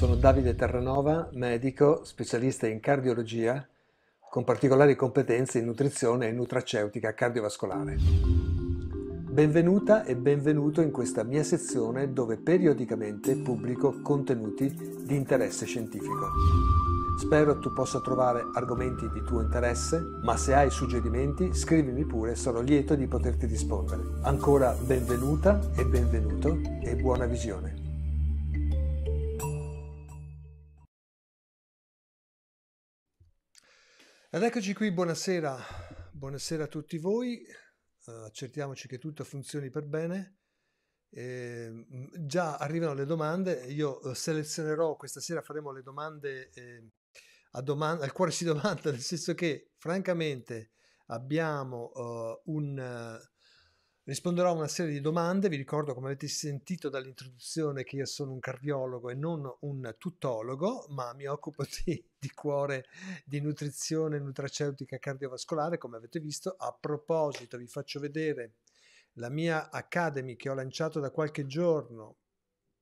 Sono Davide Terranova, medico, specialista in cardiologia, con particolari competenze in nutrizione e nutraceutica cardiovascolare. Benvenuta e benvenuto in questa mia sezione dove periodicamente pubblico contenuti di interesse scientifico. Spero tu possa trovare argomenti di tuo interesse, ma se hai suggerimenti scrivimi pure, sarò lieto di poterti rispondere. Ancora benvenuta e benvenuto e buona visione. Ed eccoci qui, buonasera, buonasera a tutti voi, eh, accertiamoci che tutto funzioni per bene. Eh, già arrivano le domande, io eh, selezionerò questa sera, faremo le domande eh, a domanda, al cuore si domanda, nel senso che francamente abbiamo uh, un, Risponderò a una serie di domande, vi ricordo come avete sentito dall'introduzione che io sono un cardiologo e non un tutologo, ma mi occupo di, di cuore, di nutrizione nutraceutica cardiovascolare, come avete visto. A proposito, vi faccio vedere la mia Academy che ho lanciato da qualche giorno,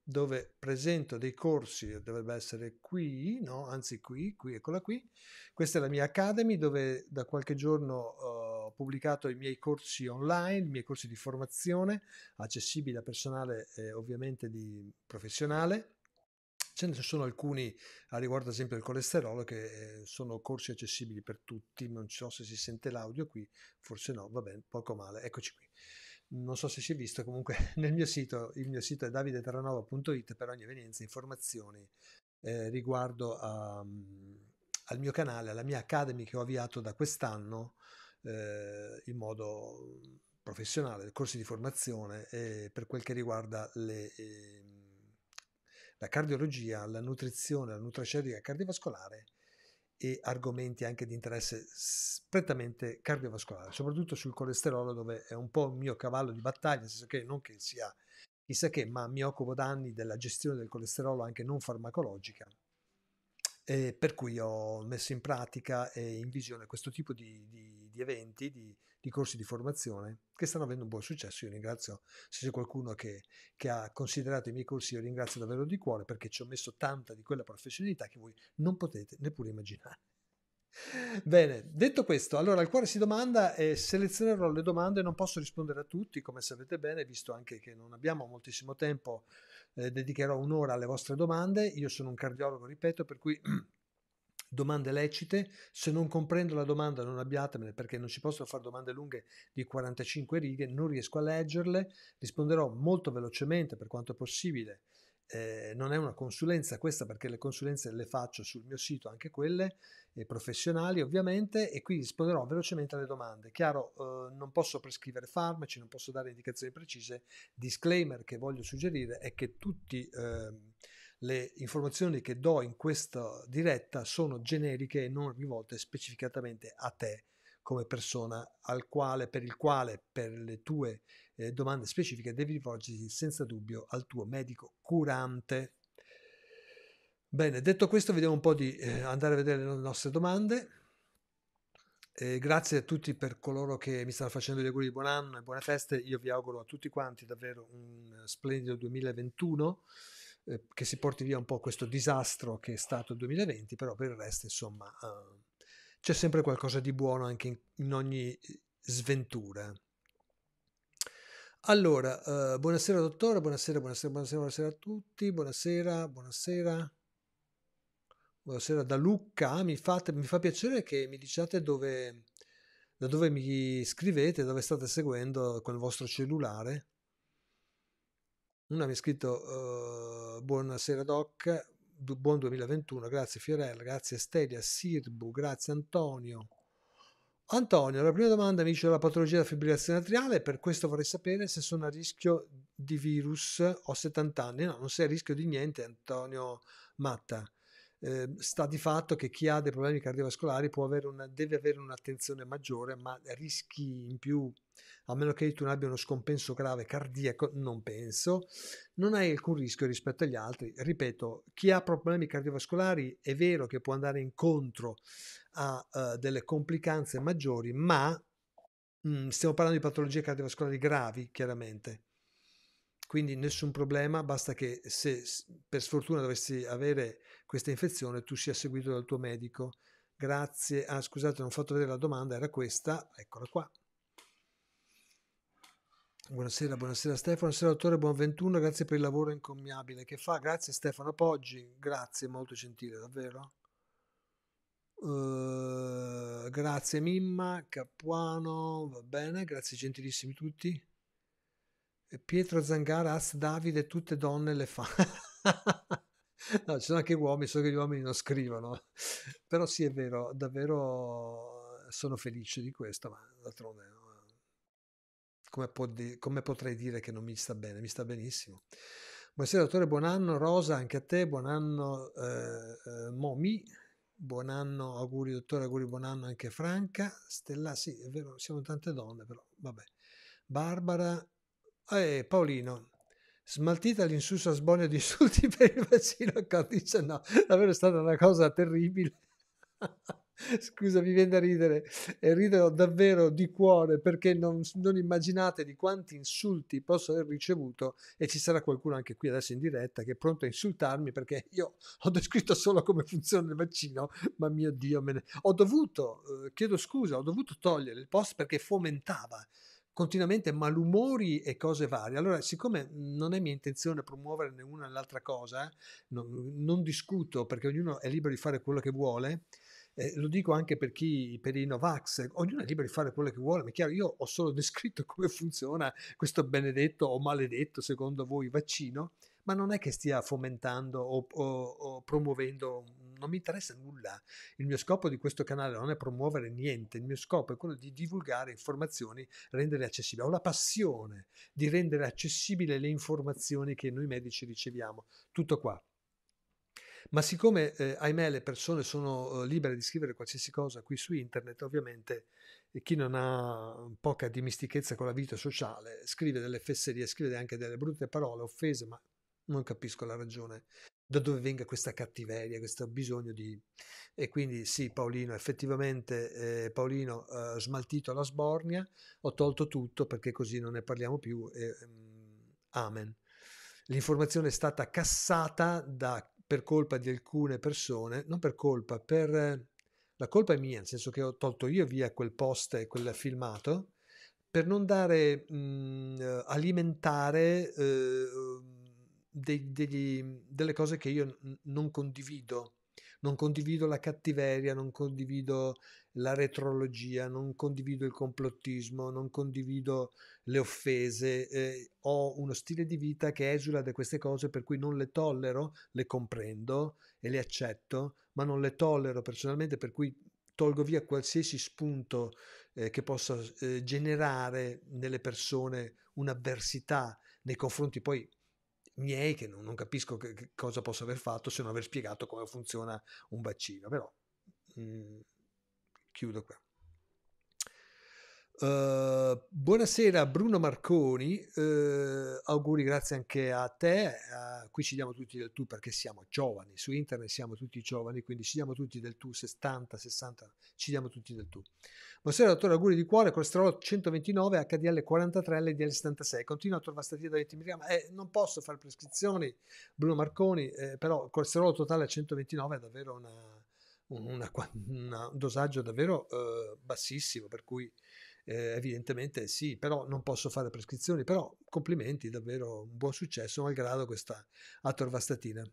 dove presento dei corsi, dovrebbe essere qui, no? anzi qui, qui, eccola qui. Questa è la mia Academy dove da qualche giorno... Uh, pubblicato i miei corsi online, i miei corsi di formazione, accessibili a personale eh, ovviamente di professionale. Ce ne sono alcuni a riguardo ad esempio del colesterolo che eh, sono corsi accessibili per tutti, non so se si sente l'audio qui, forse no, va bene, poco male, eccoci qui non so se si è visto comunque nel mio sito, il mio sito è davideterranova.it per ogni evenienza, informazioni eh, riguardo a, um, al mio canale, alla mia academy che ho avviato da quest'anno eh, in modo mm, professionale, corsi di formazione eh, per quel che riguarda le, eh, la cardiologia, la nutrizione, la nutraceutica cardiovascolare e argomenti anche di interesse prettamente cardiovascolare, soprattutto sul colesterolo dove è un po' il mio cavallo di battaglia, nel senso che non che sia chissà che, ma mi occupo da anni della gestione del colesterolo anche non farmacologica eh, per cui ho messo in pratica e in visione questo tipo di, di, di eventi, di, di, corsi di formazione che stanno avendo un buon successo. Io ringrazio, se c'è qualcuno che, che, ha considerato i miei corsi, io ringrazio davvero di cuore perché ci ho messo tanta di quella professionalità che voi non potete neppure immaginare. Bene, detto questo, allora il cuore si domanda e selezionerò le domande, non posso rispondere a tutti, come sapete bene, visto anche che non abbiamo moltissimo tempo, eh, dedicherò un'ora alle vostre domande, io sono un cardiologo, ripeto, per cui domande lecite, se non comprendo la domanda non abbiatemene perché non ci posso fare domande lunghe di 45 righe, non riesco a leggerle, risponderò molto velocemente per quanto possibile. Eh, non è una consulenza questa perché le consulenze le faccio sul mio sito, anche quelle, professionali ovviamente e qui risponderò velocemente alle domande. Chiaro, eh, non posso prescrivere farmaci, non posso dare indicazioni precise. Disclaimer che voglio suggerire è che tutte eh, le informazioni che do in questa diretta sono generiche e non rivolte specificatamente a te come persona al quale, per il quale per le tue eh, domande specifiche devi rivolgersi senza dubbio al tuo medico curante. Bene, detto questo, vediamo un po' di eh, andare a vedere le nostre domande. Eh, grazie a tutti per coloro che mi stanno facendo gli auguri di buon anno e buone feste. Io vi auguro a tutti quanti davvero un splendido 2021 eh, che si porti via un po' questo disastro che è stato il 2020, però per il resto, insomma, eh, c'è sempre qualcosa di buono anche in, in ogni eh, sventura. Allora, eh, buonasera dottore, buonasera, buonasera, buonasera, buonasera a tutti, buonasera, buonasera buonasera da Lucca, mi, fate, mi fa piacere che mi diciate dove, da dove mi scrivete, dove state seguendo col vostro cellulare. Una mi ha scritto uh, buonasera Doc, buon 2021, grazie Fiorella, grazie Stelia, Sirbu, grazie Antonio. Antonio, la prima domanda mi dice della patologia della fibrillazione atriale, per questo vorrei sapere se sono a rischio di virus, ho 70 anni, no, non sei a rischio di niente Antonio Matta, eh, sta di fatto che chi ha dei problemi cardiovascolari avere una, deve avere un'attenzione maggiore, ma rischi in più, a meno che tu non abbia uno scompenso grave cardiaco, non penso, non hai alcun rischio rispetto agli altri. Ripeto, chi ha problemi cardiovascolari è vero che può andare incontro a uh, delle complicanze maggiori, ma mh, mm, stiamo parlando di patologie cardiovascolari gravi, chiaramente quindi nessun problema, basta che se per sfortuna dovessi avere questa infezione tu sia seguito dal tuo medico. Grazie. Ah, scusate, non ho fatto vedere la domanda, era questa. Eccola qua. Buonasera, buonasera Stefano, buonasera dottore, buon 21, grazie per il lavoro incommiabile che fa. Grazie Stefano Poggi, grazie, molto gentile, davvero. Uh, grazie Mimma, Capuano, va bene, grazie gentilissimi tutti. Pietro Zangara, As Davide, tutte donne le fa. No, ci sono anche uomini, solo che gli uomini non scrivono. Però sì, è vero, davvero sono felice di questo, ma d'altronde come, di- come potrei dire che non mi sta bene? Mi sta benissimo. Buonasera dottore, buon anno Rosa, anche a te, buon anno eh, eh Momi, buon anno auguri dottore, auguri buon anno anche Franca, Stella, sì è vero, siamo tante donne però, vabbè, Barbara e eh, Paolino, smaltita l'insulsa sbonia di insulti per il vaccino Covid-19. Davvero è stata una cosa terribile. Scusa, mi viene da ridere e riderò davvero di cuore perché non, non, immaginate di quanti insulti posso aver ricevuto e ci sarà qualcuno anche qui adesso in diretta che è pronto a insultarmi perché io ho descritto solo come funziona il vaccino, ma mio Dio, me ne... ho dovuto, eh, chiedo scusa, ho dovuto togliere il post perché fomentava continuamente malumori e cose varie. Allora, siccome non è mia intenzione promuovere né una né l'altra cosa, eh, non, non discuto perché ognuno è libero di fare quello che vuole. Eh, lo dico anche per chi, per i Novax, ognuno è libero di fare quello che vuole, ma è chiaro, io ho solo descritto come funziona questo benedetto o maledetto, secondo voi, vaccino, ma non è che stia fomentando o, o, o promuovendo non mi interessa nulla. Il mio scopo di questo canale non è promuovere niente, il mio scopo è quello di divulgare informazioni, renderle accessibili. Ho la passione di rendere accessibili le informazioni che noi medici riceviamo. Tutto qua. Ma siccome, eh, ahimè, le persone sono eh, libere di scrivere qualsiasi cosa qui su internet, ovviamente eh, chi non ha mm, poca dimistichezza con la vita sociale scrive delle fesserie, scrive anche delle brutte parole, offese, ma non capisco la ragione da dove venga questa cattiveria, questo bisogno di... E quindi sì, Paolino, effettivamente eh, Paolino ha eh, smaltito la sbornia, ho tolto tutto perché così non ne parliamo più. E, mm, amen. L'informazione è stata cassata da, per colpa di alcune persone, non per colpa, per... Eh, la colpa è mia, nel senso che ho tolto io via quel post e quel filmato per non dare, mh, mm, alimentare eh, dei, degli, mhmm, delle cose che io n- non condivido. Non condivido la cattiveria, non condivido la retrologia, non condivido il complottismo, non condivido le offese. Eh, ho uno stile di vita che esula da queste cose, per cui non le tollero, le comprendo e le accetto, ma non le tollero personalmente, per cui tolgo via qualsiasi spunto eh, che possa eh, generare nelle persone un'avversità nei confronti poi miei che non, non capisco che, che cosa posso aver fatto se non aver spiegato come funziona un vaccino, però mh, mm, chiudo qua. Uh, buonasera Bruno Marconi, uh, auguri grazie anche a te, uh, qui ci diamo tutti del tu perché siamo giovani, su internet siamo tutti giovani, quindi ci diamo tutti del tu, 60, 60, ci diamo tutti del tu. Buonasera, dottore, auguri di cuore, colesterolo 129, HDL 43, LDL 76. Continua a torvastatina da 20 mg. Eh, non posso fare prescrizioni, Bruno Marconi, eh, però colesterolo totale a 129 è davvero una, una, una, un dosaggio davvero eh, bassissimo, per cui eh, evidentemente sì, però non posso fare prescrizioni, però complimenti, davvero un buon successo malgrado questa atorvastatina.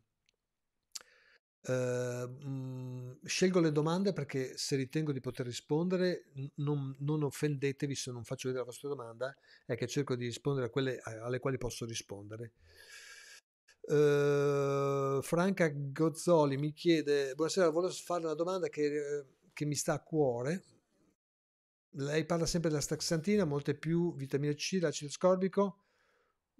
Ehm, mhmm, scelgo le domande perché se ritengo di poter rispondere, non, non, offendetevi se non faccio vedere la vostra domanda, è che cerco di rispondere a quelle alle quali posso rispondere. Uh, Franca Gozzoli mi chiede: Buonasera, volevo fare una domanda che, ehm, che mi sta a cuore. Lei parla sempre della staxantina, molte più vitamina C, l'acido scorbico.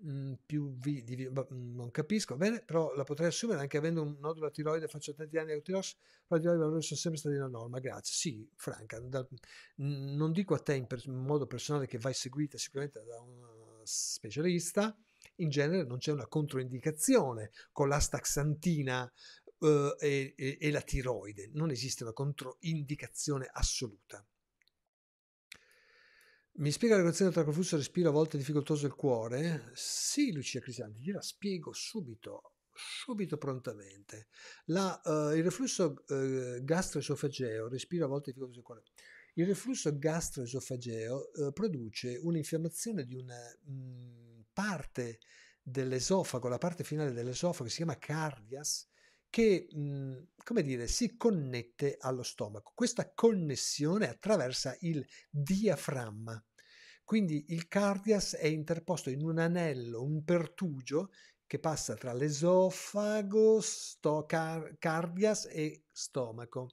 Mm, più vi, di, boh, mm, non capisco bene, però la potrei assumere anche avendo un nodulo a tiroide, faccio tanti anni a tiroide, però i valori sono sempre stati una norma, grazie. Sì, Franca, da, non dico a te in, per, in, modo personale che vai seguita sicuramente da un specialista, in genere non c'è una controindicazione con la staxantina eh, e, e, e la tiroide, non esiste una controindicazione assoluta. Mi spiega la relazione tra e respiro a volte difficoltoso del cuore? Sì, Lucia Crisanti, gliela spiego subito subito prontamente. La, uh, il reflusso uh, gastroesofageo, respiro a volte difficoltoso del cuore, il reflusso gastroesofageo uh, produce un'infiammazione di una mh, mm, parte dell'esofago, la parte finale dell'esofago, si chiama cardias, che, mhmm, come dire, si connette allo stomaco. Questa connessione attraversa il diaframma. Quindi il cardias è interposto in un anello, un pertugio che passa tra l'esofago, sto, car, cardias e stomaco.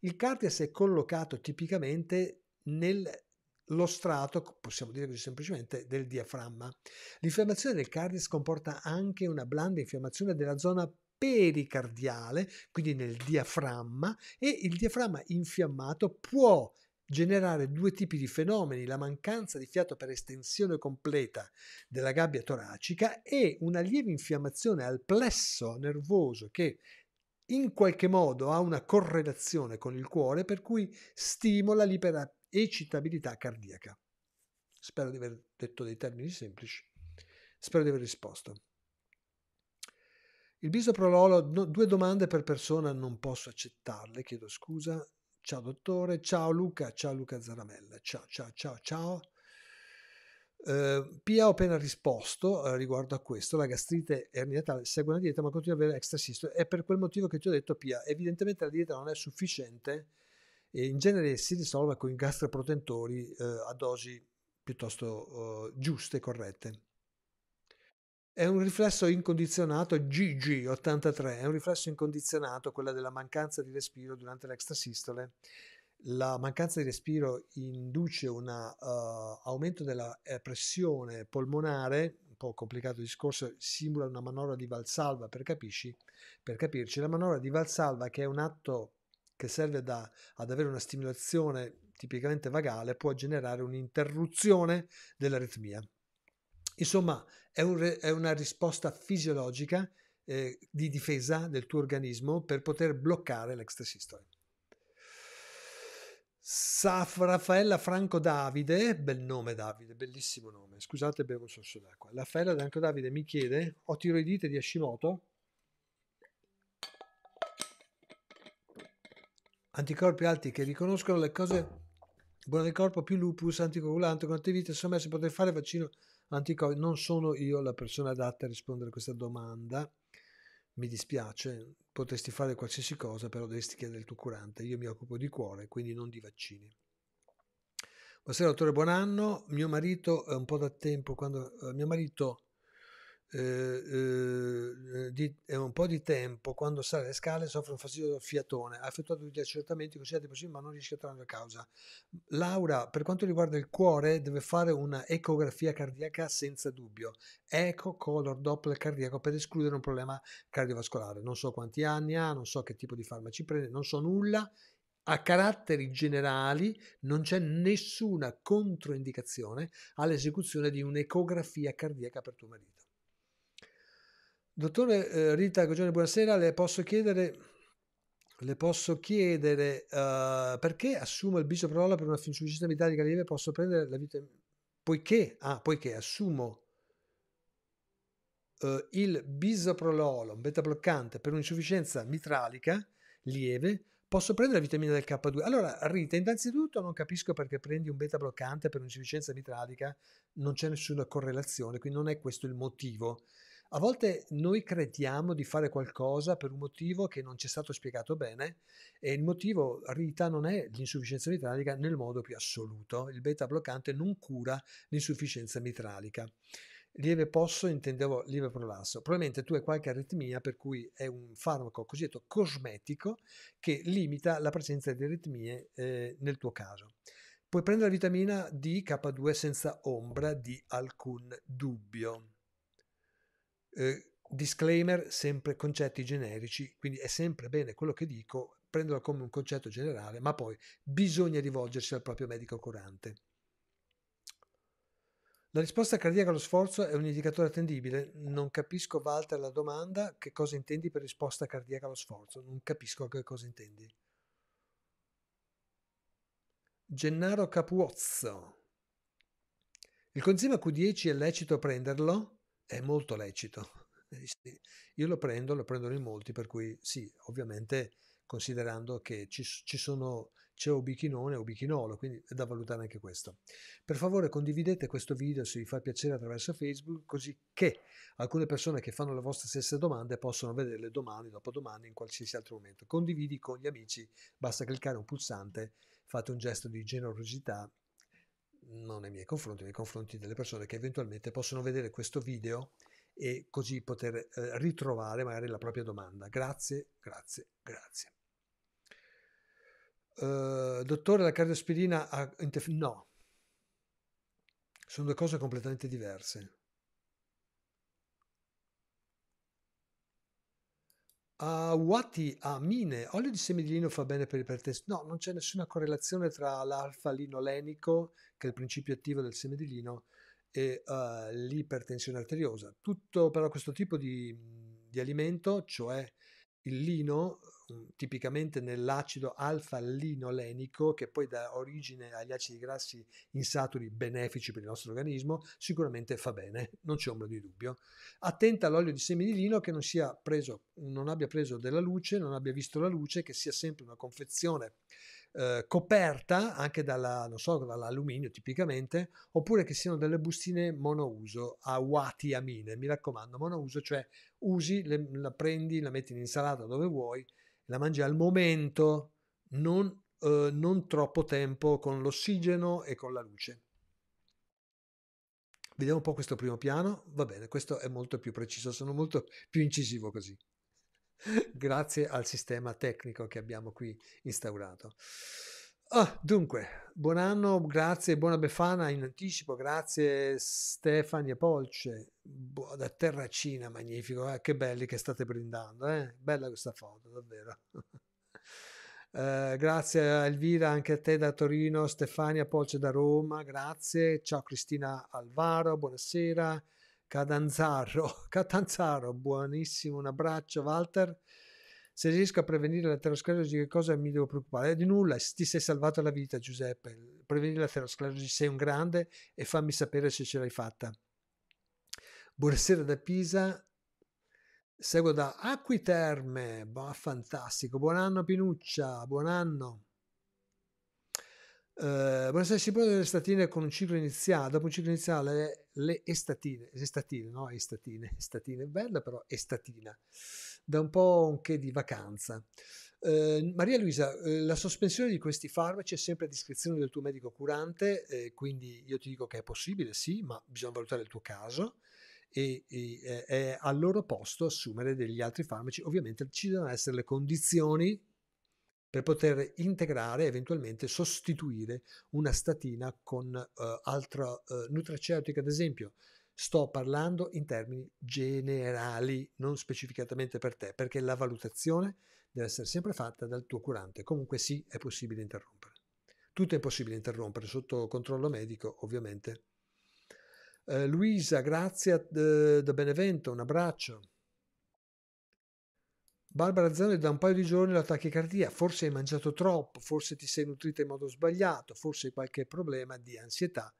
Il cardias è collocato tipicamente nello strato, possiamo dire così semplicemente, del diaframma. L'infiammazione del cardias comporta anche una blanda infiammazione della zona pericardiale, quindi nel diaframma, e il diaframma infiammato può generare due tipi di fenomeni, la mancanza di fiato per estensione completa della gabbia toracica e una lieve infiammazione al plesso nervoso che in qualche modo ha una correlazione con il cuore per cui stimola l'ipera eccitabilità cardiaca. Spero di aver detto dei termini semplici. Spero di aver risposto. Il Biso Prololo, no, due domande per persona, non posso accettarle, chiedo scusa. Ciao dottore, ciao Luca, ciao Luca Zaramella, ciao ciao ciao ciao. Uh, Pia ho appena risposto uh, riguardo a questo, la gastrite erniatale segue una dieta ma continua ad avere extrasisto, è per quel motivo che ti ho detto Pia, evidentemente la dieta non è sufficiente e in genere si risolve con i gastroprotentori uh, a dosi piuttosto eh, giuste e corrette. È un riflesso incondizionato, GG83, è un riflesso incondizionato quella della mancanza di respiro durante l'extrasistole. La mancanza di respiro induce un uh, eh, aumento della eh, pressione polmonare, un po' complicato il discorso, simula una manovra di valsalva per, capisci, per capirci. La manovra di valsalva che è un atto che serve da, ad avere una stimolazione tipicamente vagale può generare un'interruzione dell'aritmia. Insomma, è, un, è una risposta fisiologica eh, di difesa del tuo organismo per poter bloccare l'extrasystolia. Raffaella Franco Davide, bel nome Davide, bellissimo nome, scusate bevo un sorso d'acqua. Raffaella Franco Davide mi chiede, ho tiroidite di Hashimoto? Anticorpi alti che riconoscono le cose buone del corpo, più lupus, anticoagulante, con attività, sommesso, potrei fare vaccino anti Non sono io la persona adatta a rispondere a questa domanda. Mi dispiace, potresti fare qualsiasi cosa, però dovresti chiedere il tuo curante. Io mi occupo di cuore, quindi non di vaccini. Buonasera, dottore Buonanno. Mio marito è eh, un po' da tempo quando... Eh, mio marito eh, eh, eh, di, un po' di tempo quando sale le scale soffre un fastidio del fiatone ha effettuato tutti gli accertamenti considerati possibili ma non riesce a trovare la causa Laura per quanto riguarda il cuore deve fare una ecografia cardiaca senza dubbio eco color doppler cardiaco per escludere un problema cardiovascolare non so quanti anni ha non so che tipo di farmaci prende non so nulla a caratteri generali non c'è nessuna controindicazione all'esecuzione di un'ecografia cardiaca per tuo marito Dottore eh, Rita Cogione, buonasera, le posso chiedere, le posso chiedere uh, perché assumo il bisoprolol per una insufficienza vitalica lieve, posso prendere la vitamina... Poiché, ah, poiché assumo uh, il bisoprolol, un beta bloccante per un'insufficienza mitralica lieve, posso prendere la vitamina del K2? Allora, Rita, innanzitutto non capisco perché prendi un beta bloccante per un'insufficienza mitralica, non c'è nessuna correlazione, quindi non è questo il motivo. A volte noi crediamo di fare qualcosa per un motivo che non ci è stato spiegato bene e il motivo Rita non è l'insufficienza mitralica nel modo più assoluto. Il beta bloccante non cura l'insufficienza mitralica. Lieve posso intendevo lieve prolasso. Probabilmente tu hai qualche aritmia per cui è un farmaco cosiddetto cosmetico che limita la presenza di aritmie eh, nel tuo caso. Puoi prendere la vitamina D K2 senza ombra di alcun dubbio. Ehm, disclaimer, sempre concetti generici, quindi è sempre bene quello che dico, prenderlo come un concetto generale, ma poi bisogna rivolgersi al proprio medico curante. La risposta cardiaca allo sforzo è un indicatore attendibile? Non capisco, Walter, la domanda. Che cosa intendi per risposta cardiaca allo sforzo? Non capisco che cosa intendi. Gennaro Capuozzo. Il coenzima Q10 è lecito prenderlo? è molto lecito. Eh, Io lo prendo, lo prendono in molti, per cui sì, ovviamente considerando che ci, ci sono, c'è obichinone e obichinolo, quindi è da valutare anche questo. Per favore condividete questo video se vi fa piacere attraverso Facebook, così che alcune persone che fanno le vostre stesse domande possono vederle domani, dopodomani, in qualsiasi altro momento. Condividi con gli amici, basta cliccare un pulsante, fate un gesto di generosità non nei miei confronti, nei confronti delle persone che eventualmente possono vedere questo video e così poter eh, ritrovare magari la propria domanda. Grazie, grazie, grazie. Uh, dottore, la cardiospirina ha... no, sono due cose completamente diverse. Uh, Wati amine, olio di semi di lino fa bene per ipertensione. No, non c'è nessuna correlazione tra l'alfa-linolenico, che è il principio attivo del seme di lino, e uh, l'ipertensione arteriosa. Tutto però questo tipo di, di alimento, cioè il lino, tipicamente nell'acido alfa-linolenico che poi dà origine agli acidi grassi insaturi benefici per il nostro organismo, sicuramente fa bene, non c'è ombra di dubbio. Attenta all'olio di semi di lino che non, preso, non abbia preso della luce, non abbia visto la luce, che sia sempre una confezione eh, coperta anche dalla, so, dall'alluminio tipicamente, oppure che siano delle bustine monouso a wati amine. Mi raccomando, monouso, cioè usi, le, la prendi, la metti in insalata dove vuoi la mangi al momento, non, eh, non troppo tempo con l'ossigeno e con la luce. Vediamo un po' questo primo piano, va bene, questo è molto più preciso, sono molto più incisivo così grazie al sistema tecnico che abbiamo qui instaurato. Oh, dunque, buon anno, grazie, buona Befana in anticipo, grazie Stefania Polce, boh, da Terracina, magnifico, eh? che belli che state brindando, eh? bella questa foto, davvero. eh, grazie a Elvira, anche a te da Torino, Stefania Polce da Roma, grazie, ciao Cristina Alvaro, buonasera, Catanzaro, Catanzaro, buonissimo, un abbraccio Walter se riesco a prevenire l'aterosclerosi che cosa mi devo preoccupare? Di nulla, ti sei salvato la vita Giuseppe, prevenire l'aterosclerosi sei un grande e fammi sapere se ce l'hai fatta. Buonasera da Pisa, seguo da Acquiterme, bah, fantastico, buon anno Pinuccia, buon anno. Uh, buonasera, si può le statine con un ciclo iniziale. Dopo un ciclo iniziale, le estatine, estatine, no? Estatine, estatine, bella però, estatina da un po' anche di vacanza. Eh, Maria Luisa, eh, la sospensione di questi farmaci è sempre a discrezione del tuo medico curante, eh, quindi io ti dico che è possibile, sì, ma bisogna valutare il tuo caso e, e eh, è al loro posto assumere degli altri farmaci. Ovviamente ci devono essere le condizioni per poter integrare, eventualmente sostituire una statina con eh, altra eh, nutraceutica, ad esempio Sto parlando in termini generali, non specificatamente per te, perché la valutazione deve essere sempre fatta dal tuo curante. Comunque sì, è possibile interrompere. Tutto è possibile interrompere sotto controllo medico, ovviamente. Eh, Luisa, grazie da Benevento, un abbraccio. Barbara Zanoni da un paio di giorni la tachicardia, forse hai mangiato troppo, forse ti sei nutrita in modo sbagliato, forse hai qualche problema di ansietà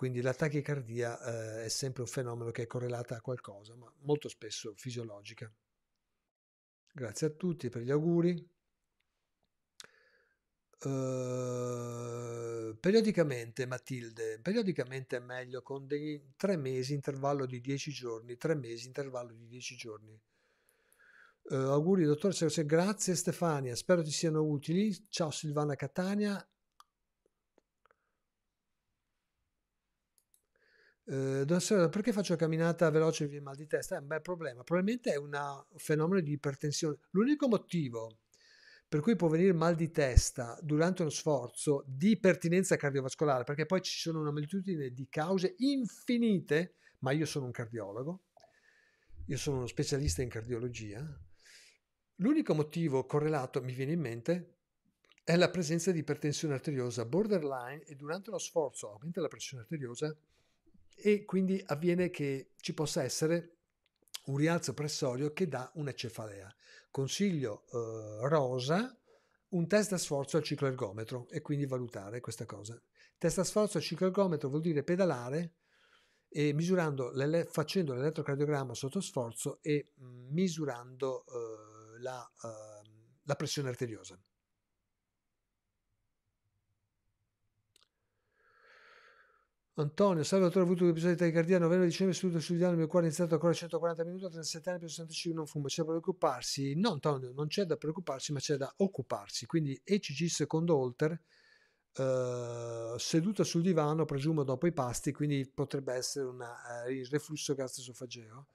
quindi la tachicardia eh, è sempre un fenomeno che è correlato a qualcosa, ma molto spesso fisiologica. Grazie a tutti per gli auguri. Uh, periodicamente, Matilde, periodicamente è meglio con dei tre mesi intervallo di dieci giorni, tre mesi intervallo di dieci giorni. Uh, auguri dottor grazie Stefania, spero ti siano utili. Ciao Silvana Catania Sera, eh, perché faccio camminata veloce e via mal di testa? È un bel problema. Probabilmente è un fenomeno di ipertensione. L'unico motivo per cui può venire mal di testa durante uno sforzo di pertinenza cardiovascolare, perché poi ci sono una moltitudine di cause infinite, ma io sono un cardiologo, io sono uno specialista in cardiologia, l'unico motivo correlato mi viene in mente è la presenza di ipertensione arteriosa borderline e durante lo sforzo aumenta la pressione arteriosa e quindi avviene che ci possa essere un rialzo pressorio che dà una cefalea. Consiglio eh, rosa un test a sforzo al ciclo ergometro e quindi valutare questa cosa. Test a sforzo al ciclo ergometro vuol dire pedalare e misurando facendo l'elettrocardiogramma sotto sforzo e mm, misurando eh, la, eh, la pressione arteriosa. Antonio, salve ho avuto un episodio di tachicardia a novembre dicembre, seduto sul divano, il mio cuore è iniziato a correre 140 minuti, 37 anni più 65, non fumo, c'è da preoccuparsi? No Antonio, non c'è da preoccuparsi, ma c'è da occuparsi, quindi ECG secondo Holter, eh, seduta sul divano, presumo dopo i pasti, quindi potrebbe essere una, eh, il reflusso gastroesofageo,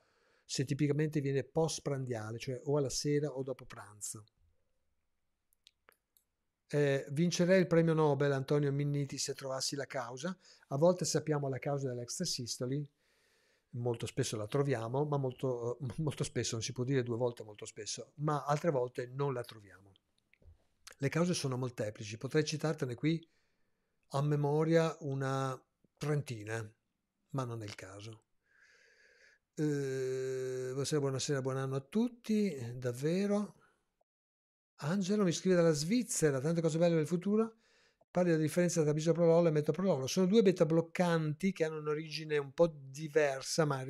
se tipicamente viene post-prandiale, cioè o alla sera o dopo pranzo eh, vincerei il premio Nobel Antonio Minniti se trovassi la causa. A volte sappiamo la causa dell'extrasistoli, molto spesso la troviamo, ma molto, molto spesso, non si può dire due volte molto spesso, ma altre volte non la troviamo. Le cause sono molteplici, potrei citartene qui a memoria una trentina, ma non è il caso. Eh, buonasera, buon anno a tutti, davvero. Angelo mi scrive dalla Svizzera, tante cose belle nel futuro. Parli della differenza tra bisoprololo e metoprololo. Sono due beta bloccanti che hanno un'origine un po' diversa, ma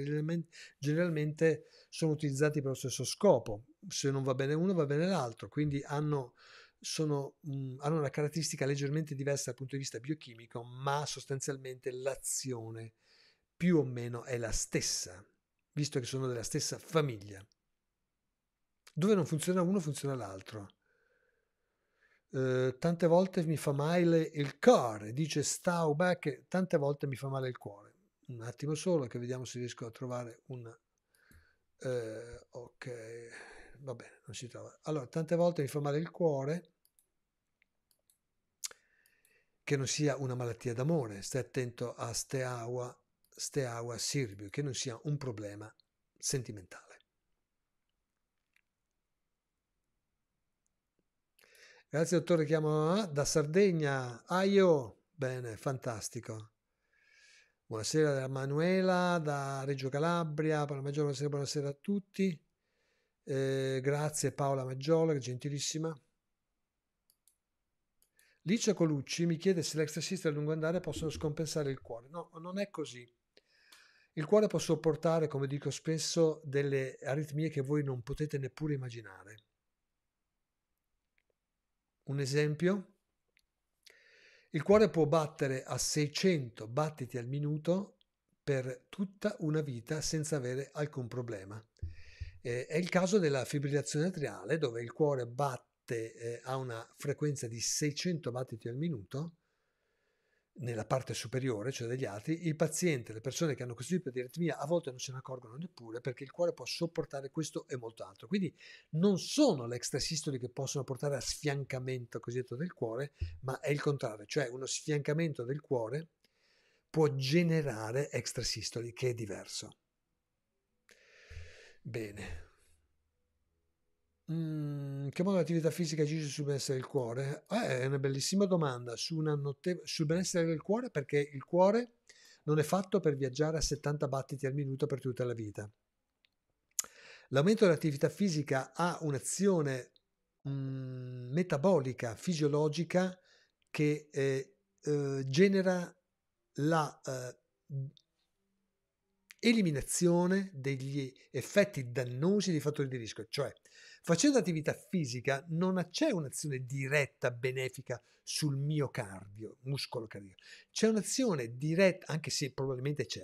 generalmente sono utilizzati per lo stesso scopo. Se non va bene uno, va bene l'altro. Quindi hanno, sono, hanno una caratteristica leggermente diversa dal punto di vista biochimico, ma sostanzialmente l'azione più o meno è la stessa, visto che sono della stessa famiglia. Dove non funziona uno, funziona l'altro. Eh, tante volte mi fa male il cuore, dice Staubach, tante volte mi fa male il cuore. Un attimo solo che vediamo se riesco a trovare un... Eh, ok, va bene, non si trova. Allora, tante volte mi fa male il cuore, che non sia una malattia d'amore, stai attento a Steaua, Steaua Sirbiu, che non sia un problema sentimentale. Grazie dottore, chiamo da Sardegna. io? bene, fantastico. Buonasera da Manuela, da Reggio Calabria, Paola Maggiolo, buonasera, buonasera a tutti. Eh, grazie Paola Maggiolo, gentilissima. Licia Colucci mi chiede se l'extrassista a lungo andare possono scompensare il cuore. No, non è così. Il cuore può sopportare, come dico spesso, delle aritmie che voi non potete neppure immaginare. Un esempio? Il cuore può battere a 600 battiti al minuto per tutta una vita senza avere alcun problema. Eh, è il caso della fibrillazione atriale dove il cuore batte eh, a una frequenza di 600 battiti al minuto nella parte superiore, cioè degli altri, il paziente, le persone che hanno questo tipo di aritmia a volte non se ne accorgono neppure perché il cuore può sopportare questo e molto altro. Quindi non sono le extrasistoli che possono portare a sfiancamento cosiddetto del cuore, ma è il contrario, cioè uno sfiancamento del cuore può generare extrasistoli che è diverso. Bene, Mm, che modo l'attività fisica agisce sul benessere del cuore? Eh, è una bellissima domanda su una notte- sul benessere del cuore perché il cuore non è fatto per viaggiare a 70 battiti al minuto per tutta la vita. L'aumento dell'attività fisica ha un'azione mm, metabolica, fisiologica che eh, eh, genera la eh, eliminazione degli effetti dannosi dei fattori di rischio, cioè Facendo attività fisica non c'è un'azione diretta benefica sul mio cardio, muscolo cardio. C'è un'azione diretta, anche se probabilmente c'è,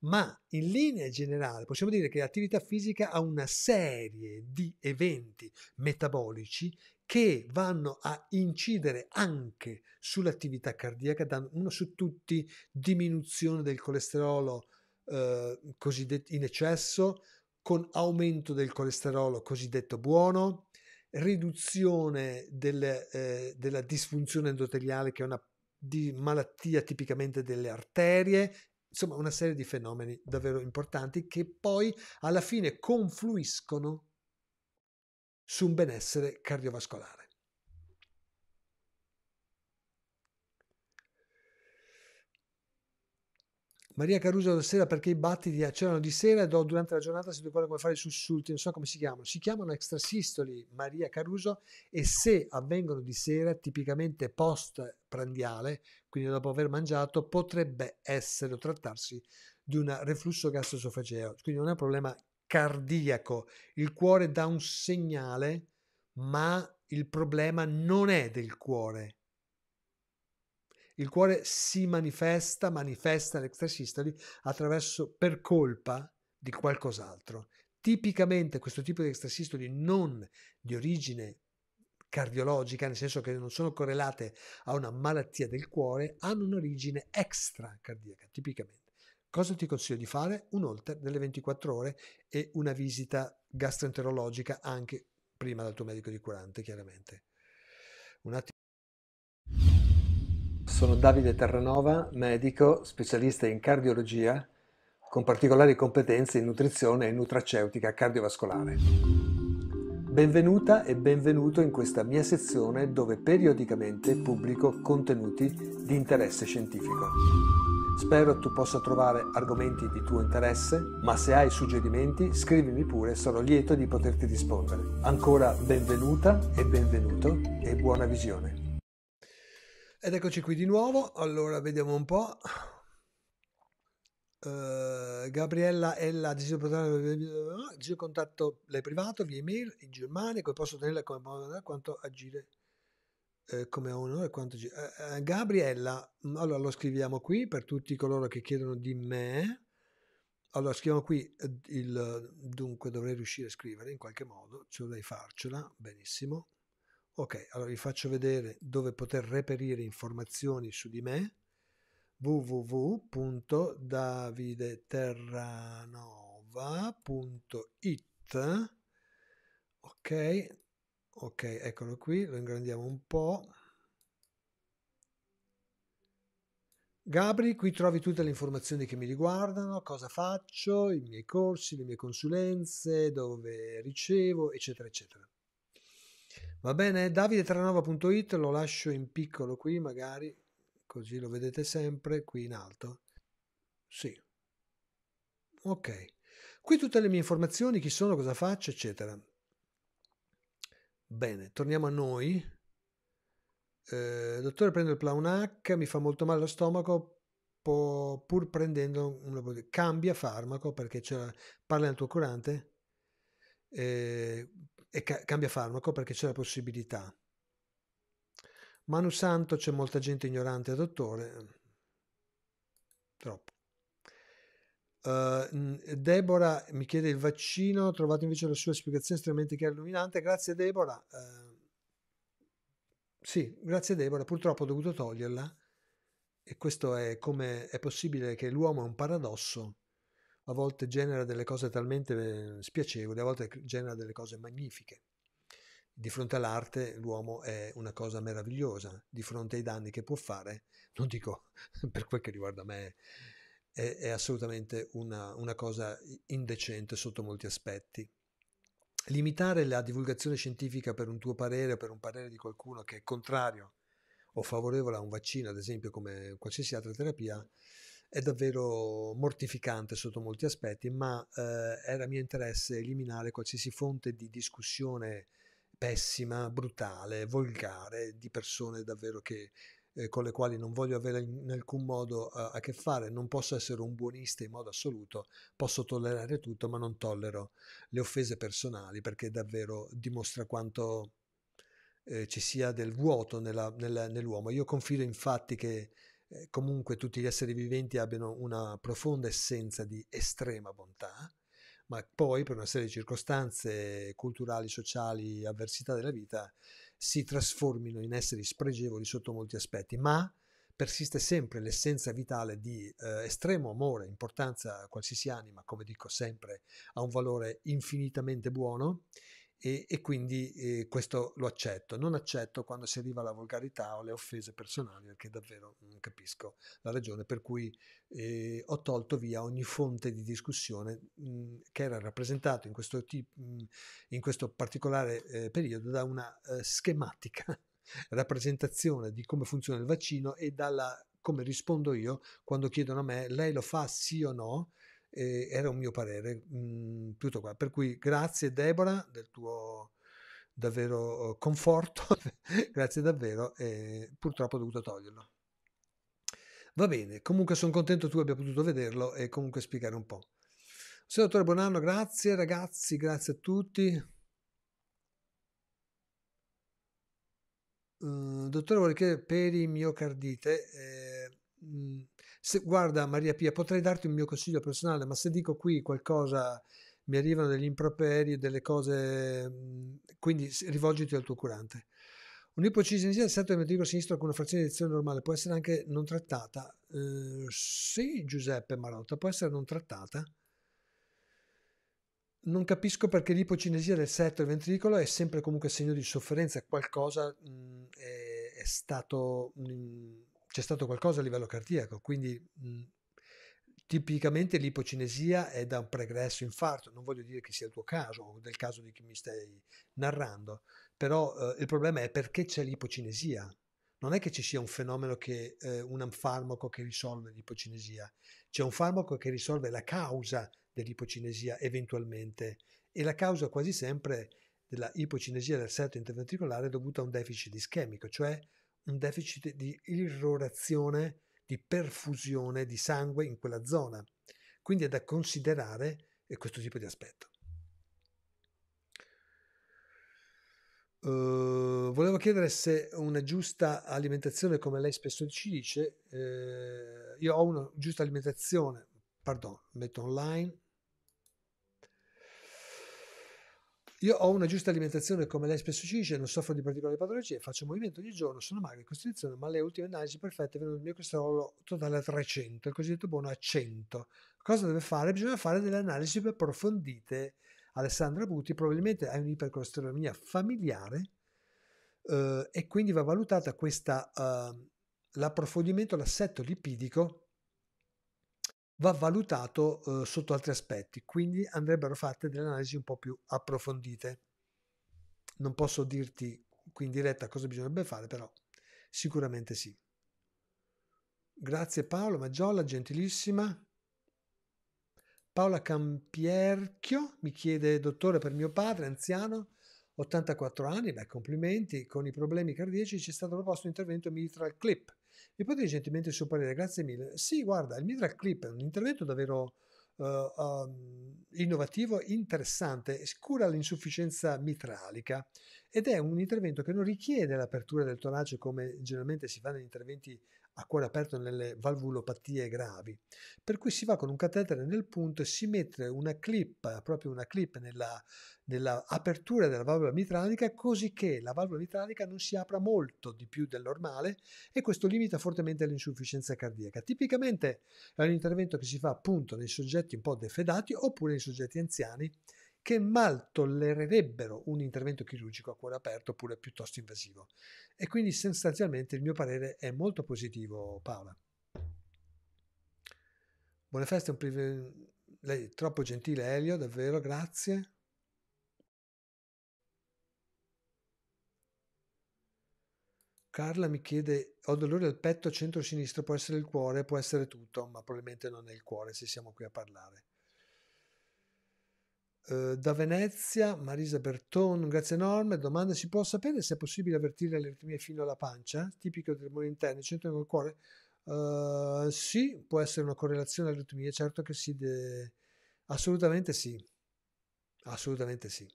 ma in linea generale possiamo dire che l'attività fisica ha una serie di eventi metabolici che vanno a incidere anche sull'attività cardiaca, uno su tutti, diminuzione del colesterolo eh, cosiddetto in eccesso, con aumento del colesterolo cosiddetto buono, riduzione del, eh, della disfunzione endoteliale che è una malattia tipicamente delle arterie, insomma una serie di fenomeni davvero importanti che poi alla fine confluiscono su un benessere cardiovascolare. Maria Caruso la sera perché i battiti c'erano di sera e durante la giornata si ricorda come fare i sussulti, non so come si chiamano. Si chiamano extrasistoli Maria Caruso e se avvengono di sera, tipicamente post prandiale, quindi dopo aver mangiato, potrebbe essere o trattarsi di un reflusso gastroesofageo. Quindi non è un problema cardiaco. Il cuore dà un segnale, ma il problema non è del cuore, il cuore si manifesta, manifesta l'extrasistoli attraverso, per colpa di qualcos'altro. Tipicamente questo tipo di extrasistoli non di origine cardiologica, nel senso che non sono correlate a una malattia del cuore, hanno un'origine extracardiaca, tipicamente. Cosa ti consiglio di fare? Un holter delle 24 ore e una visita gastroenterologica anche prima dal tuo medico di curante, chiaramente. Un attimo. Sono Davide Terranova, medico, specialista in cardiologia, con particolari competenze in nutrizione e nutraceutica cardiovascolare. Benvenuta e benvenuto in questa mia sezione dove periodicamente pubblico contenuti di interesse scientifico. Spero tu possa trovare argomenti di tuo interesse, ma se hai suggerimenti scrivimi pure, sarò lieto di poterti rispondere. Ancora benvenuta e benvenuto e buona visione. Ed eccoci qui di nuovo, allora vediamo un po'. Uh, Gabriella la Giro ah, contatto lei privato via email in Germania come posso tenerla come quanto agire eh, come onore quanto agire. Uh, uh, eh, Gabriella mm, allora lo scriviamo qui per tutti coloro che chiedono di me allora scriviamo qui eh, il dunque dovrei riuscire a scrivere in qualche modo cioè dovrei farcela benissimo Ok, allora vi faccio vedere dove poter reperire informazioni su di me www.davideterranova.it ok ok eccolo qui lo ingrandiamo un po Gabri, qui trovi tutte le informazioni che mi riguardano, cosa faccio, i miei corsi, le mie consulenze, dove ricevo, eccetera, eccetera. Va bene, davidetranova.it lo lascio in piccolo qui magari, così lo vedete sempre qui in alto. Sì. Ok. Qui tutte le mie informazioni, chi sono, cosa faccio, eccetera. Bene, torniamo a noi. Eh, dottore, prendo il Plaunac, mi fa molto male lo stomaco, po- pur prendendo una... cambia farmaco perché c'è parla il tuo curante. Eh, e ca- cambia farmaco perché c'è la possibilità. Manu Santo, c'è molta gente ignorante, dottore. Troppo. Uh, Deborah mi chiede il vaccino, ho trovato invece la sua spiegazione estremamente chiara e illuminante. Grazie Debora. Uh, ehm, sì, grazie Debora, purtroppo ho dovuto toglierla e questo è come è possibile che l'uomo è un paradosso a volte genera delle cose talmente eh, spiacevoli, a volte genera delle cose magnifiche. Di fronte all'arte l'uomo è una cosa meravigliosa, di fronte ai danni che può fare, non dico per quel che riguarda me, è, è assolutamente una, una cosa indecente sotto molti aspetti. Limitare la divulgazione scientifica per un tuo parere o per un parere di qualcuno che è contrario o favorevole a un vaccino, ad esempio, come qualsiasi altra terapia, è davvero mortificante sotto molti aspetti, ma eh, era mio interesse eliminare qualsiasi fonte di discussione pessima, brutale, volgare, di persone davvero che, eh, con le quali non voglio avere in alcun modo eh, a che fare, non posso essere un buonista in modo assoluto, posso tollerare tutto, ma non tollero le offese personali perché davvero dimostra quanto eh, ci sia del vuoto nella, nella, nell'uomo. Io confido infatti che eh, comunque tutti gli esseri viventi abbiano una profonda essenza di estrema bontà, ma poi per una serie di circostanze culturali, sociali, avversità della vita, si trasformino in esseri spregevoli sotto molti aspetti, ma persiste sempre l'essenza vitale di eh, estremo amore, importanza a qualsiasi anima, come dico sempre, ha un valore infinitamente buono e, e quindi eh, questo lo accetto. Non accetto quando si arriva alla volgarità o alle offese personali perché davvero non capisco la ragione per cui eh, ho tolto via ogni fonte di discussione mh, mm, che era rappresentato in questo, mm, in questo particolare eh, periodo da una eh, schematica rappresentazione di come funziona il vaccino e dalla come rispondo io quando chiedono a me lei lo fa sì o no e era un mio parere, mh, mhmm, tutto qua. Per cui grazie Deborah del tuo davvero uhm, conforto, grazie davvero e purtroppo ho dovuto toglierlo. Va bene, comunque sono contento tu abbia potuto vederlo e comunque spiegare un po'. Sì, dottore buon anno, grazie ragazzi, grazie a tutti. Uh, dottore, vorrei chiedere per i miocardite. Eh, mh, mhmm, se, guarda Maria Pia, potrei darti un mio consiglio personale, ma se dico qui qualcosa mi arrivano degli improperi, delle cose, mhmm, quindi rivolgiti al tuo curante. Un'ipocinesia del setto del ventricolo sinistro con una frazione di edizione normale può essere anche non trattata? Eh, sì, Giuseppe Marotta, può essere non trattata. Non capisco perché l'ipocinesia del setto del ventricolo è sempre comunque segno di sofferenza, qualcosa mh, mhmm, è, è, stato... Mh, c'è stato qualcosa a livello cardiaco, quindi mh, mhmm, tipicamente l'ipocinesia è da un pregresso infarto, non voglio dire che sia il tuo caso o del caso di chi mi stai narrando, però eh, il problema è perché c'è l'ipocinesia. Non è che ci sia un fenomeno che eh, un farmaco che risolve l'ipocinesia, c'è un farmaco che risolve la causa dell'ipocinesia eventualmente e la causa quasi sempre della ipocinesia del setto interventricolare è dovuta a un deficit ischemico, cioè un deficit di irrorazione, di perfusione di sangue in quella zona. Quindi è da considerare eh, questo tipo di aspetto. Uh, volevo chiedere se una giusta alimentazione, come lei spesso ci dice, eh, io ho una giusta alimentazione, pardon, metto online, Io ho una giusta alimentazione, come lei spesso ci dice, non soffro di particolari patologie, faccio movimento ogni giorno, sono magro in costituzione, ma le ultime analisi perfette vedono il mio colesterolo totale a 300, il cosiddetto buono a 100. Cosa deve fare? Bisogna fare delle analisi più approfondite. Alessandra Buti probabilmente ha un'ipercolesterolemia familiare eh, e quindi va valutata questa, eh, l'approfondimento, l'assetto lipidico va valutato eh, sotto altri aspetti, quindi andrebbero fatte delle analisi un po' più approfondite. Non posso dirti qui in diretta cosa bisognerebbe fare, però sicuramente sì. Grazie Paolo Maggiola, gentilissima. Paola Campierchio mi chiede, dottore, per mio padre, anziano, 84 anni, beh complimenti, con i problemi cardiaci ci è stato proposto un intervento mitral clip mi potete gentilmente il suo parere? Grazie mille. Sì, guarda, il Midra Clip è un intervento davvero uh, um, innovativo, interessante, cura l'insufficienza mitralica ed è un intervento che non richiede l'apertura del tonaggio come generalmente si fa negli interventi a cuore aperto nelle valvulopatie gravi, per cui si va con un catetere nel punto e si mette una clip, proprio una clip nella, nella apertura della valvola mitralica così che la valvola mitralica non si apra molto di più del normale e questo limita fortemente l'insufficienza cardiaca. Tipicamente è un intervento che si fa appunto nei soggetti un po' defedati oppure nei soggetti anziani che mal tollererebbero un intervento chirurgico a cuore aperto oppure piuttosto invasivo. E quindi sostanzialmente il mio parere è molto positivo, Paola. Buone feste, un priv... lei è troppo gentile Elio, davvero, grazie. Carla mi chiede, ho dolore al petto centro-sinistro, può essere il cuore, può essere tutto, ma probabilmente non è il cuore se siamo qui a parlare. Uhm, da Venezia, Marisa Berton, grazie enorme. Domanda: si può sapere se è possibile avvertire le l'eritmia fino alla pancia, tipico del tumore interno, centro del cuore? Uh, sì, può essere una correlazione alle all'eritmia, certo che sì, de... assolutamente sì. Assolutamente sì.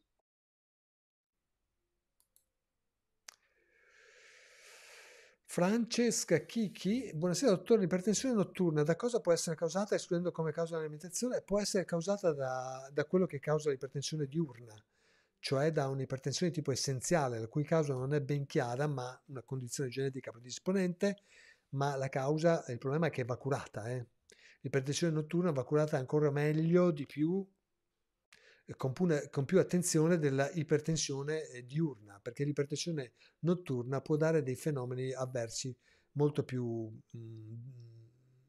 Francesca Chichi, buonasera dottore, l'ipertensione notturna da cosa può essere causata, escludendo come causa l'alimentazione? Può essere causata da, da quello che causa l'ipertensione diurna, cioè da un'ipertensione tipo essenziale, la cui causa non è ben chiara, ma una condizione genetica predisponente, ma la causa, il problema è che va curata. Eh? L'ipertensione notturna va curata ancora meglio, di più, eh, con, pure, con più attenzione della ipertensione eh, diurna, perché l'ipertensione notturna può dare dei fenomeni avversi molto più mh, mm,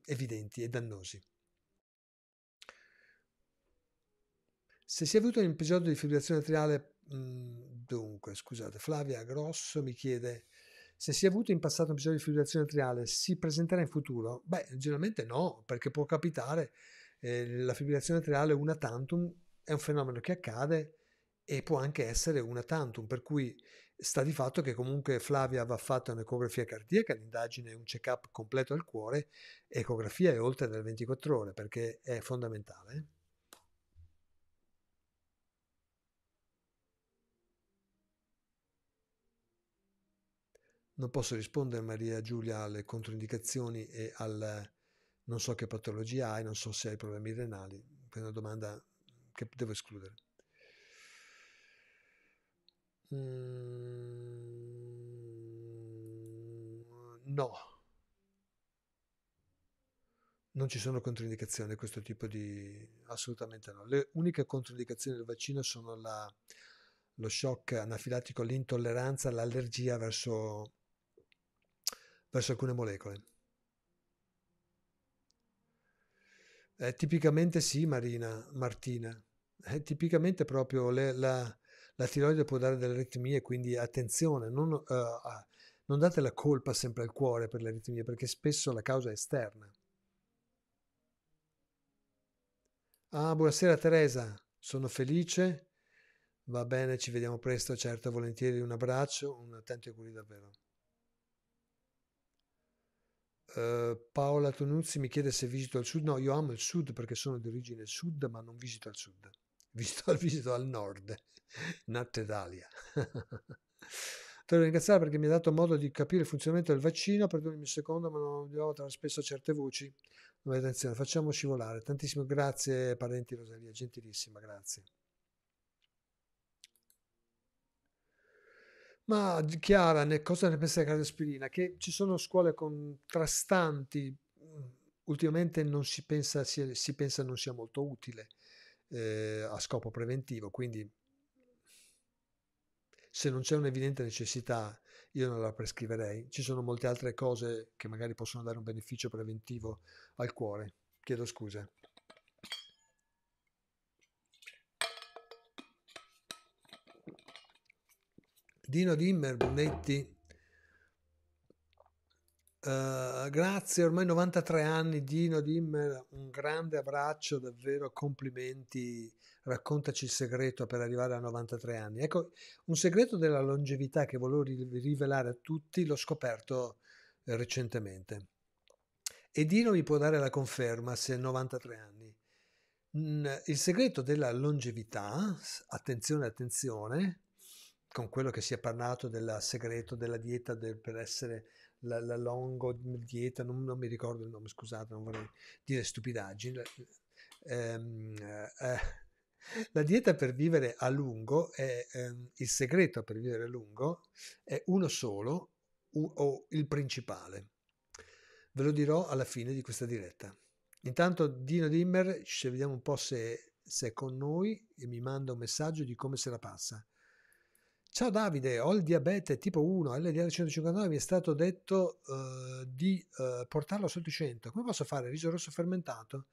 evidenti e dannosi. Se si è avuto un episodio di fibrillazione atriale, mm, dunque, scusate, Flavia Grosso mi chiede se si è avuto in passato un episodio di fibrillazione atriale, si presenterà in futuro? Beh, generalmente no, perché può capitare eh, la fibrillazione atriale una tantum è un fenomeno che accade e può anche essere una tantum, per cui sta di fatto che comunque Flavia va fatta un'ecografia cardiaca, l'indagine è un check-up completo al cuore, ecografia è oltre le 24 ore perché è fondamentale. Eh. Non posso rispondere Maria Giulia alle controindicazioni e al non so che patologia hai, non so se hai problemi renali, è una domanda che devo escludere. Mm, no non ci sono controindicazioni a questo tipo di... assolutamente no. Le uniche controindicazioni del vaccino sono la, lo shock anafilattico, l'intolleranza, l'allergia verso, verso alcune molecole. Eh, tipicamente sì, Marina, Martina. Eh, tipicamente proprio le, la, la, tiroide può dare delle aritmie, quindi attenzione, non, uh, non date la colpa sempre al cuore per le aritmie, perché spesso la causa è esterna. Ah, buonasera Teresa, sono felice. Va bene, ci vediamo presto, certo, volentieri. Un abbraccio, un attento e curi davvero. Ehm, Paola Tonuzzi mi chiede se visito il sud. No, io amo il sud perché sono di origine sud, ma non visito al sud. Visito, visito al nord, Natte d'Alia. Devo ringraziare perché mi ha dato modo di capire il funzionamento del vaccino. Perdonami un secondo, ma non devo traspesso certe voci. Ma attenzione, facciamo scivolare. Tantissimo grazie, parenti Rosalia, gentilissima, grazie. Ma Chiara, ne, cosa ne pensa di Cardaspirina? Che ci sono scuole contrastanti, mm, ultimamente non si pensa, si, si pensa non sia molto utile eh, a scopo preventivo, quindi se non c'è un'evidente necessità io non la prescriverei. Ci sono molte altre cose che magari possono dare un beneficio preventivo al cuore. Chiedo scusa. Dino Dimmer, Brunetti, uh, eh, grazie, ormai 93 anni Dino Dimmer, un grande abbraccio, davvero complimenti, raccontaci il segreto per arrivare a 93 anni. Ecco, un segreto della longevità che volevo rivelare a tutti, l'ho scoperto eh, recentemente. E Dino mi può dare la conferma se 93 anni. Il segreto della longevità, attenzione, attenzione, con quello che si è parlato del segreto della dieta del, per essere la, la longo dieta, non, non, mi ricordo il nome, scusate, non vorrei dire stupidaggine. Ehm, eh, eh, la dieta per vivere a lungo, è, ehm, il segreto per vivere a lungo è uno solo u, o il principale. Ve lo dirò alla fine di questa diretta. Intanto Dino Dimmer, ci vediamo un po' se, se è con noi e mi manda un messaggio di come se la passa. Ciao Davide, ho il diabete tipo 1, LDL 159, mi è stato detto uh, di uh, portarlo sotto i 100. Come posso fare? Riso rosso fermentato?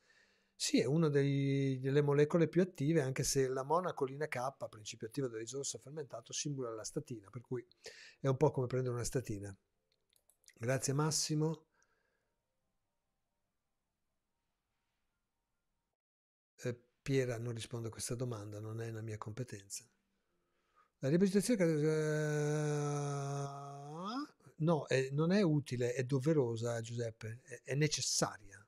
Sì, è una delle molecole più attive, anche se la monacolina K, principio attivo del riso rosso fermentato, simula la statina, per cui è un po' come prendere una statina. Grazie Massimo. Eh, Piera non risponde a questa domanda, non è la mia competenza. La rivisitazione... Eh, no, è, non è utile, è doverosa, Giuseppe, è, è necessaria.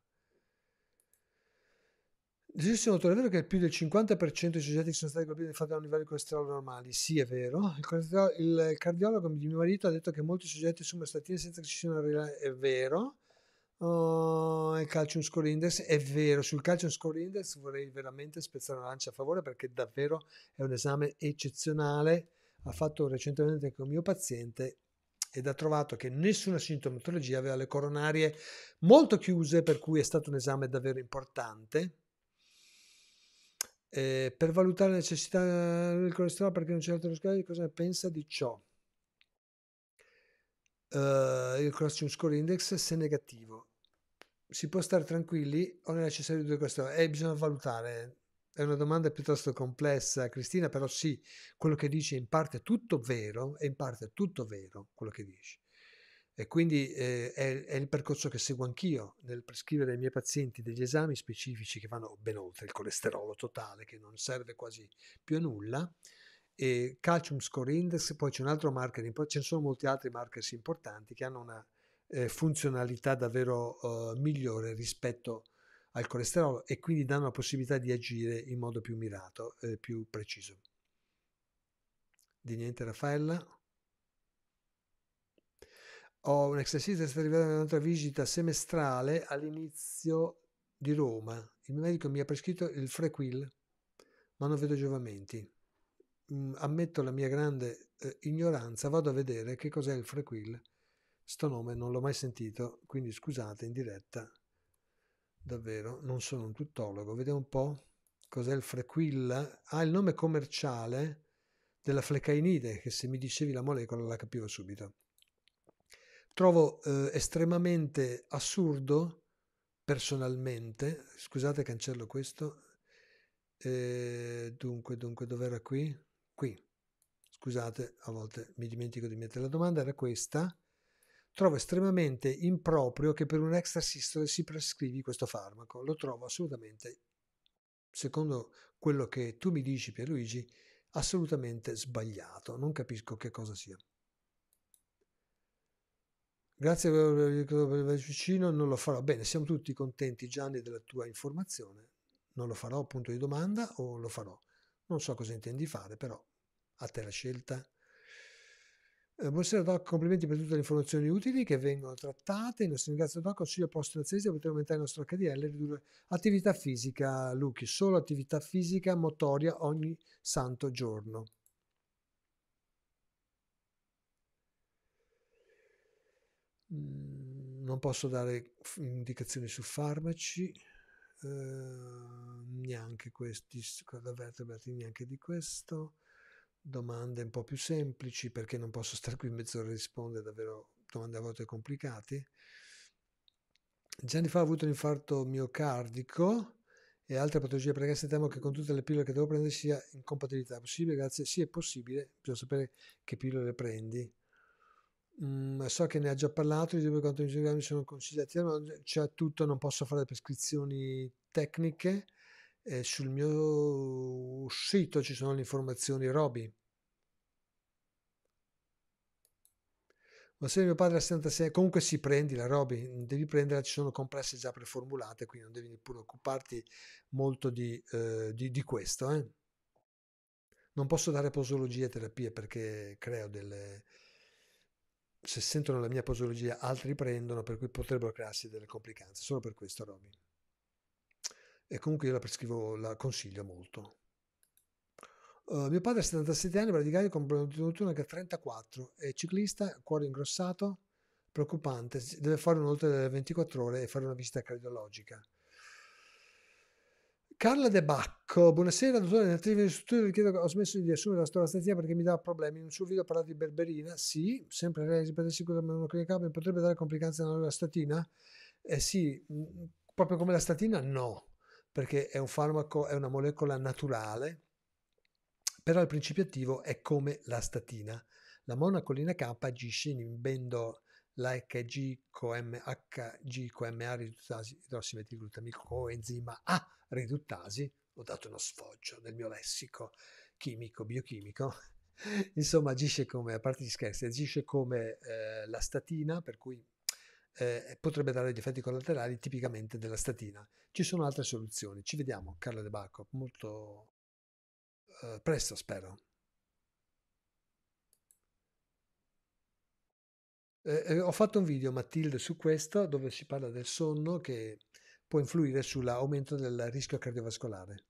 Esiste un autore, è vero che più del 50% dei soggetti che sono stati colpiti da un livello di colesterolo normali? Sì, è vero. Il, il, cardiologo di mio marito ha detto che molti soggetti assumono statine senza che ci siano... una... È vero. Oh, il calcio score index è vero, sul calcio score index vorrei veramente spezzare una lancia a favore perché davvero è un esame eccezionale, ha fatto recentemente con il mio paziente ed ha trovato che nessuna sintomatologia aveva le coronarie molto chiuse, per cui è stato un esame davvero importante. Eh, per valutare la necessità del colesterolo perché non c'è altro aterosclerosi, cosa ne pensa di ciò? Uh, il calcium score index se negativo si può stare tranquilli o è necessario di questo? E eh, bisogna valutare. È una domanda piuttosto complessa, Cristina, però sì, quello che dici è in parte tutto vero e in parte tutto vero quello che dici. E quindi eh, è, è, il percorso che seguo anch'io nel prescrivere ai miei pazienti degli esami specifici che vanno ben oltre il colesterolo totale, che non serve quasi più a nulla. E calcium score index, poi c'è un altro marker, ce ne sono molti altri markers importanti che hanno una eh, funzionalità davvero eh, migliore rispetto al colesterolo e quindi danno la possibilità di agire in modo più mirato, eh, più preciso. Di niente Raffaella? Ho un exercizio che sta arrivando alla nostra visita semestrale all'inizio di Roma. Il mio medico mi ha prescritto il Frequil, ma non vedo giovamenti. Mm, ammetto la mia grande eh, ignoranza, vado a vedere che cos'è il Frequil Sto nome non l'ho mai sentito, quindi scusate in diretta. Davvero, non sono un tuttologo. Vediamo un po' cos'è il frequilla. Ha ah, il nome commerciale della flecainide, che se mi dicevi la molecola la capivo subito. Trovo eh, estremamente assurdo, personalmente, scusate cancello questo, eh, dunque, dunque, dov'era qui? Qui, scusate, a volte mi dimentico di mettere la domanda, era questa trovo estremamente improprio che per un extra extrasistole si prescrivi questo farmaco. Lo trovo assolutamente, secondo quello che tu mi dici, Pierluigi, assolutamente sbagliato. Non capisco che cosa sia. Grazie per il vicino, non lo farò. Bene, siamo tutti contenti Gianni della tua informazione. Non lo farò, punto di domanda, o lo farò? Non so cosa intendi fare, però a te la scelta. Eh, buonasera Doc, complimenti per tutte le informazioni utili che vengono trattate. Il nostro ringrazio Doc, consiglio post aziende per poter aumentare il nostro HDL e ridurre attività fisica, Luchi, solo attività fisica motoria ogni santo giorno. Mm, non posso dare indicazioni su farmaci, eh, neanche questi, neanche di questo domande un po' più semplici perché non posso stare qui mezz'ora a rispondere davvero domande a volte complicate. Dieci anni fa ho avuto un infarto miocardico e altre patologie pregresse. Temo che con tutte le pillole che devo prendere sia incompatibilità possibile. Grazie. Sì, è possibile. Bisogna sapere che pillole prendi. Mm, so che ne ha già parlato. Di quanto mi sono consigliati, c'è tutto. Non posso fare prescrizioni tecniche eh, sul mio sito ci sono le informazioni Roby. se mio padre ha 76, comunque si sì, la Roby, devi prenderla, ci sono complesse già preformulate, quindi non devi neppure occuparti molto di, eh, di, di questo. Eh. Non posso dare posologie e terapie perché creo delle, se sentono la mia posologia altri prendono, per cui potrebbero crearsi delle complicanze. Solo per questo, Robin e comunque io la prescrivo, la consiglio molto. Uh, mio padre ha 77 anni, bradicario con bronzotura che ha 34, è ciclista, cuore ingrossato, preoccupante, deve fare un'oltre delle 24 ore e fare una visita cardiologica. Carla De Bacco, buonasera dottore, nel triviale studio chiedo, ho smesso di assumere la storia perché mi dà problemi, in un suo video ha parlato di berberina, sì, sempre lei ripetere sicuramente non clinicabile, potrebbe dare complicanze alla statina? Eh sì, proprio come la statina no, perché è un farmaco, è una molecola naturale, però il principio attivo è come la statina. La monacolina K agisce inibendo l'HG-CoMH-GCoMA riduttasi idrossimetilglutamico coenzima A riduttasi, ho dato uno sfoggio nel mio lessico chimico, biochimico, insomma agisce come, a parte gli scherzi, agisce come eh, la statina, per cui eh, potrebbe dare gli effetti collaterali tipicamente della statina. Ci sono altre soluzioni. Ci vediamo, Carlo De Bacco, molto eh, presto, spero. Eh, eh ho fatto un video, Matilde, su questo, dove si parla del sonno che può influire sull'aumento del rischio cardiovascolare.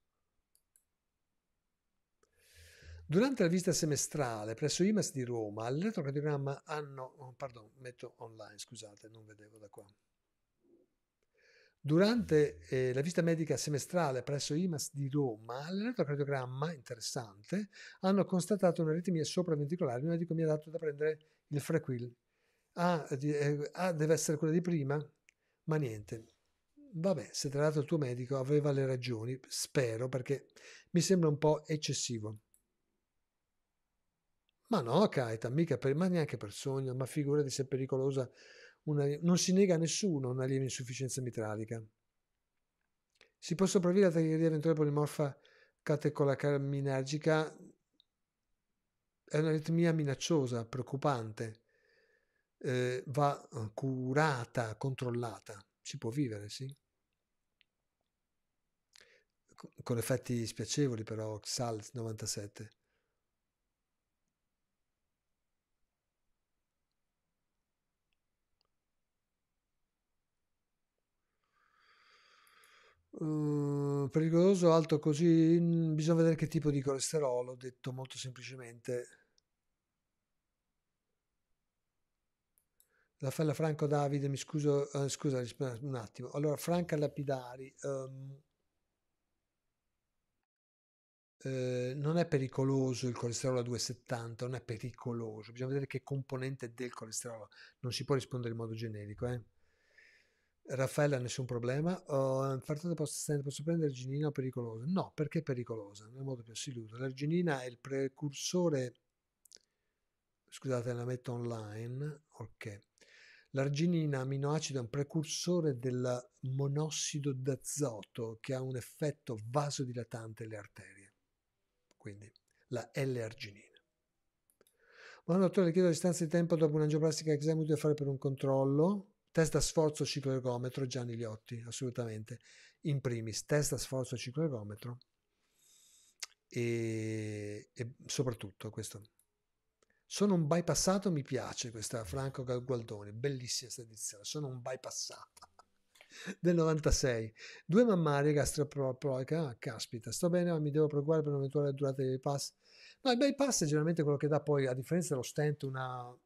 Durante la visita semestrale presso IMAS di Roma, all'elettrocardiogramma hanno... Oh, pardon, metto online, scusate, non vedevo da qua. Durante eh, la visita medica semestrale presso IMAS di Roma, all'elettrocardiogramma, interessante, hanno constatato un'aritmia sopraventricolare. Il medico mi ha dato da prendere il Frequil. Ah, eh, ah, deve essere quella di prima? Ma niente. Vabbè, se tra l'altro il tuo medico aveva le ragioni, spero, perché mi sembra un po' eccessivo. Ma no, Kaita, mica per, ma neanche per sogno, ma figurati se è pericolosa. Una, non si nega a nessuno una lieve insufficienza mitralica. Si può sopravvivere a tachicardia ventrale polimorfa catecolacarminergica è un'aritmia minacciosa, preoccupante, eh, va eh, curata, controllata, si può vivere, sì. Con effetti spiacevoli però, SALS 97. eh, pericoloso alto così, bisogna vedere che tipo di colesterolo, ho detto molto semplicemente. Raffaella Franco Davide, mi scuso, eh, scusa, un attimo. Allora, Franca Lapidari, um, eh, non è pericoloso il colesterolo a 2,70, non è pericoloso, bisogna vedere che componente del colesterolo, non si può rispondere in modo generico, eh. Raffaella nessun problema, oh, post assente posso prendere arginina o pericolosa? No, perché è pericolosa? Nel modo più assoluto. L'arginina è il precursore, scusate la metto online, ok. L'arginina aminoacido è un precursore del monossido d'azoto che ha un effetto vasodilatante alle arterie, quindi la L-arginina. Buongiorno, dottore, le chiedo a distanza di tempo dopo un'angioplastica che cosa è utile fare per un controllo? Testa sforzo cicloergometro Gianni Liotti, assolutamente, in primis, testa sforzo cicloergometro e, e soprattutto questo. Sono un bypassato, mi piace questa Franco Gualdoni, bellissima questa edizione, sono un bypassato del 96. Due mammarie gastroproica, ah, caspita, sto bene, ma ah, mi devo preoccupare per un'eventuale durata dei bypass. No, il bypass è generalmente quello che dà poi, a differenza dello stent, una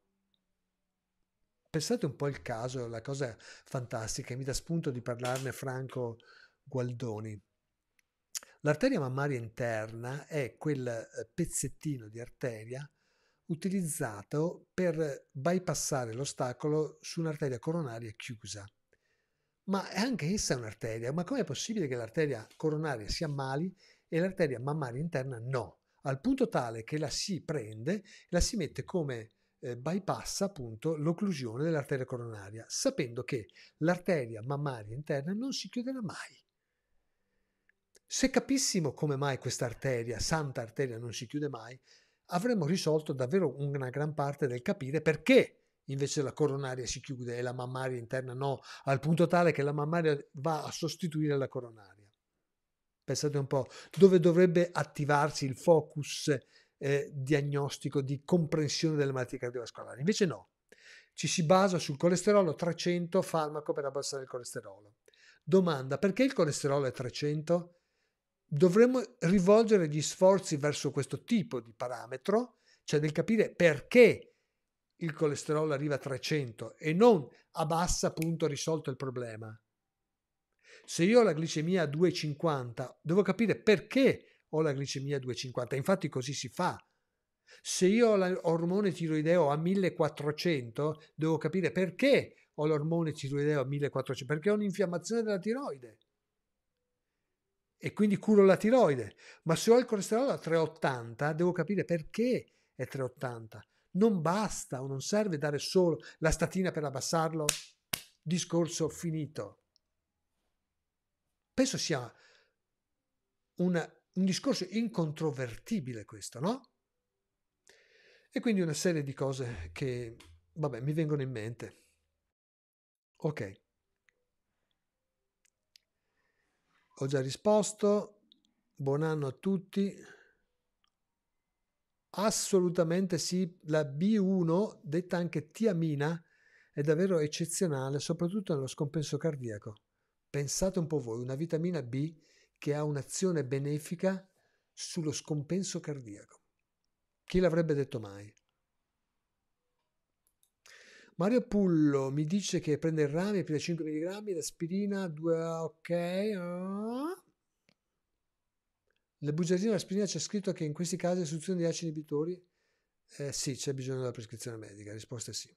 Pensate un po' il caso, la cosa fantastica, mi dà spunto di parlarne Franco Gualdoni. L'arteria mammaria interna è quel eh, pezzettino di arteria utilizzato per bypassare l'ostacolo su un'arteria coronaria chiusa. Ma anche essa è un'arteria, ma com'è possibile che l'arteria coronaria si ammali e l'arteria mammaria interna no? Al punto tale che la si prende, e la si mette come eh, bypassa appunto l'occlusione dell'arteria coronaria, sapendo che l'arteria mammaria interna non si chiuderà mai. Se capissimo come mai questa arteria, santa arteria, non si chiude mai, avremmo risolto davvero una gran parte del capire perché invece la coronaria si chiude e la mammaria interna no, al punto tale che la mammaria va a sostituire la coronaria. Pensate un po' dove dovrebbe attivarsi il focus eh, diagnostico, di comprensione delle malattie cardiovascolari. Invece no, ci si basa sul colesterolo 300 farmaco per abbassare il colesterolo. Domanda, perché il colesterolo è 300? Dovremmo rivolgere gli sforzi verso questo tipo di parametro, cioè nel capire perché il colesterolo arriva a 300 e non abbassa, punto, risolto il problema. Se io ho la glicemia a 2,50, devo capire perché ho la glicemia 250. Infatti così si fa. Se io ho l'ormone tiroideo a 1400, devo capire perché ho l'ormone tiroideo a 1400, perché ho un'infiammazione della tiroide. E quindi curo la tiroide. Ma se ho il colesterolo a 380, devo capire perché è 380. Non basta o non serve dare solo la statina per abbassarlo. Discorso finito. Penso sia una un discorso incontrovertibile questo, no? E quindi una serie di cose che, vabbè, mi vengono in mente. Ok. Ho già risposto. Buon anno a tutti. Assolutamente sì, la B1, detta anche tiamina, è davvero eccezionale, soprattutto nello scompenso cardiaco. Pensate un po' voi, una vitamina B che ha un'azione benefica sullo scompenso cardiaco. Chi l'avrebbe detto mai? Mario Pullo mi dice che prende il rame più da 5 mg, l'aspirina 2 ok. Ah. Le bugiardie dell'aspirina c'è scritto che in questi casi la soluzione di acidi inibitori? Eh, sì, c'è bisogno della prescrizione medica, risposta è sì.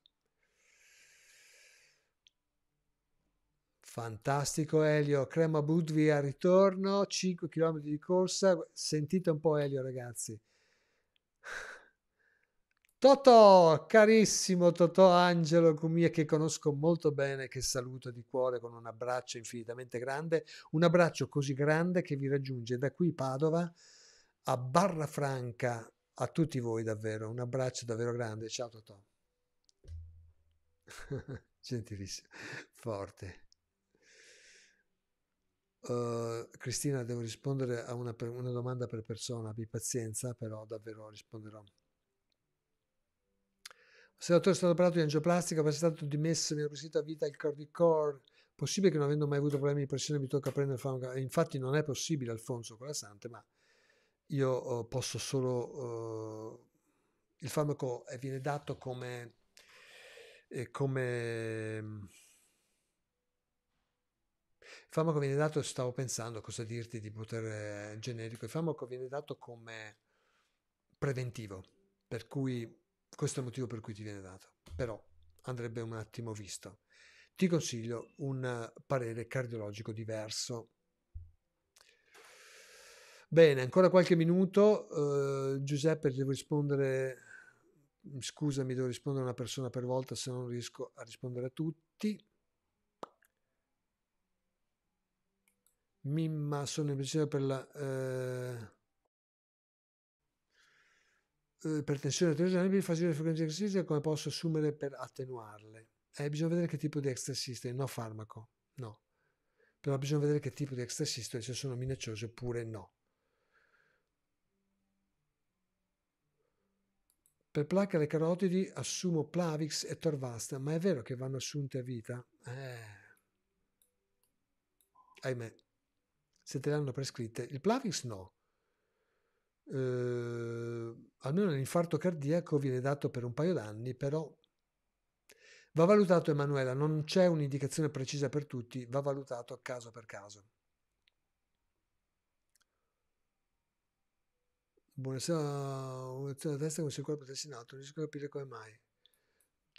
Fantastico Elio, Crema Budvi a ritorno, 5 km di corsa, sentite un po' Elio ragazzi. Totò, carissimo Totò Angelo Cumia, che conosco molto bene, che saluto di cuore con un abbraccio infinitamente grande, un abbraccio così grande che vi raggiunge da qui Padova a Barra Franca, a tutti voi davvero, un abbraccio davvero grande, ciao Totò. Gentilissimo, forte. Uhm, Cristina, devo rispondere a una, una domanda per persona, abbi pazienza, però davvero risponderò. Se l'autore è stato parlato di angioplastica, ma è stato dimesso, mi ha acquisito a vita il cordicore. Possibile che non avendo mai avuto problemi di pressione mi tocca prendere il farmaco? Eh, infatti non è possibile, Alfonso, con la Sante, ma io uhm, posso solo... Uh, il farmaco eh, viene dato come... Eh, come il farmaco viene dato, stavo pensando cosa dirti di poter eh, generico, il farmaco viene dato come preventivo, per cui questo è il motivo per cui ti viene dato, però andrebbe un attimo visto. Ti consiglio un parere cardiologico diverso. Bene, ancora qualche minuto. Uh, Giuseppe, devo rispondere, scusami, devo rispondere a una persona per volta se non riesco a rispondere a tutti. Mimma sono in pressione per la eh, eh per tensione elettrogenea per favorire le frequenze exercizi come posso assumere per attenuarle. Eh, bisogna vedere che tipo di extrasiste, no farmaco, no. Però bisogna vedere che tipo di extrasiste, se sono minacciose oppure no. Per placca le carotidi assumo Plavix e Torvasta, ma è vero che vanno assunte a vita? Eh. Ahimè se te le hanno prescritte. Il Plavix no. Eh, almeno l'infarto cardiaco viene dato per un paio d'anni, però va valutato Emanuela, non c'è un'indicazione precisa per tutti, va valutato caso per caso. Buonasera, buonasera a testa con il corpo del Senato, non riesco a capire come mai.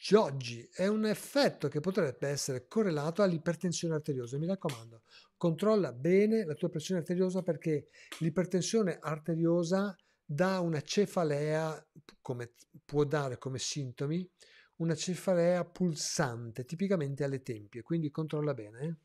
Gioggi è un effetto che potrebbe essere correlato all'ipertensione arteriosa. Mi raccomando, controlla bene la tua pressione arteriosa perché l'ipertensione arteriosa dà una cefalea, come può dare come sintomi, una cefalea pulsante, tipicamente alle tempie, quindi controlla bene. Eh?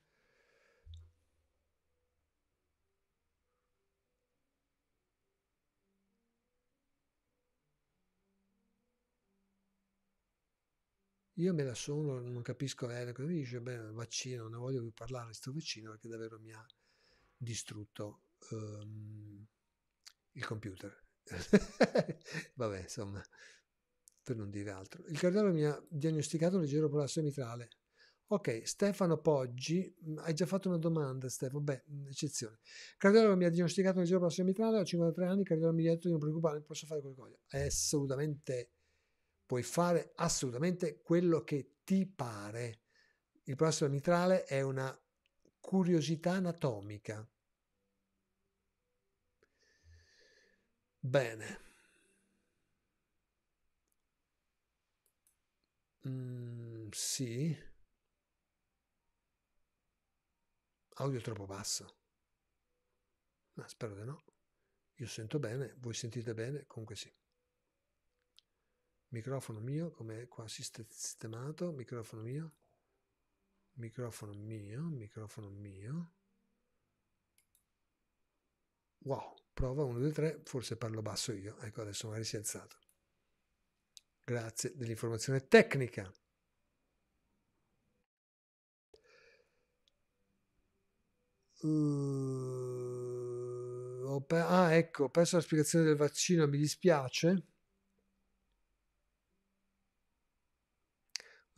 Io me la sono, non capisco bene, eh, mi dice, beh, vaccino, non ne voglio più parlare di sto vaccino perché davvero mi ha distrutto um, il computer. Vabbè, insomma, per non dire altro. Il cardiologo mi ha diagnosticato un leggero prolasso mitrale. Ok, Stefano Poggi, mm, hai già fatto una domanda, Stefano, beh, mm, eccezione. Il cardiologo mi ha diagnosticato un leggero prolasso mitrale, ho 53 anni, il cardiologo mi ha detto di non preoccupare, posso fare qualcosa. È assolutamente puoi fare assolutamente quello che ti pare. Il prossimo mitrale è una curiosità anatomica. Bene. Mm, sì. Audio troppo basso. Ma spero di no. Io sento bene, voi sentite bene, comunque sì microfono mio, come è qua sistemato, microfono mio, microfono mio, microfono mio. Wow, prova 1, 2, 3, forse parlo basso io, ecco adesso magari si è alzato. Grazie dell'informazione tecnica. Uh, ah, ecco, ho perso la spiegazione del vaccino, mi dispiace.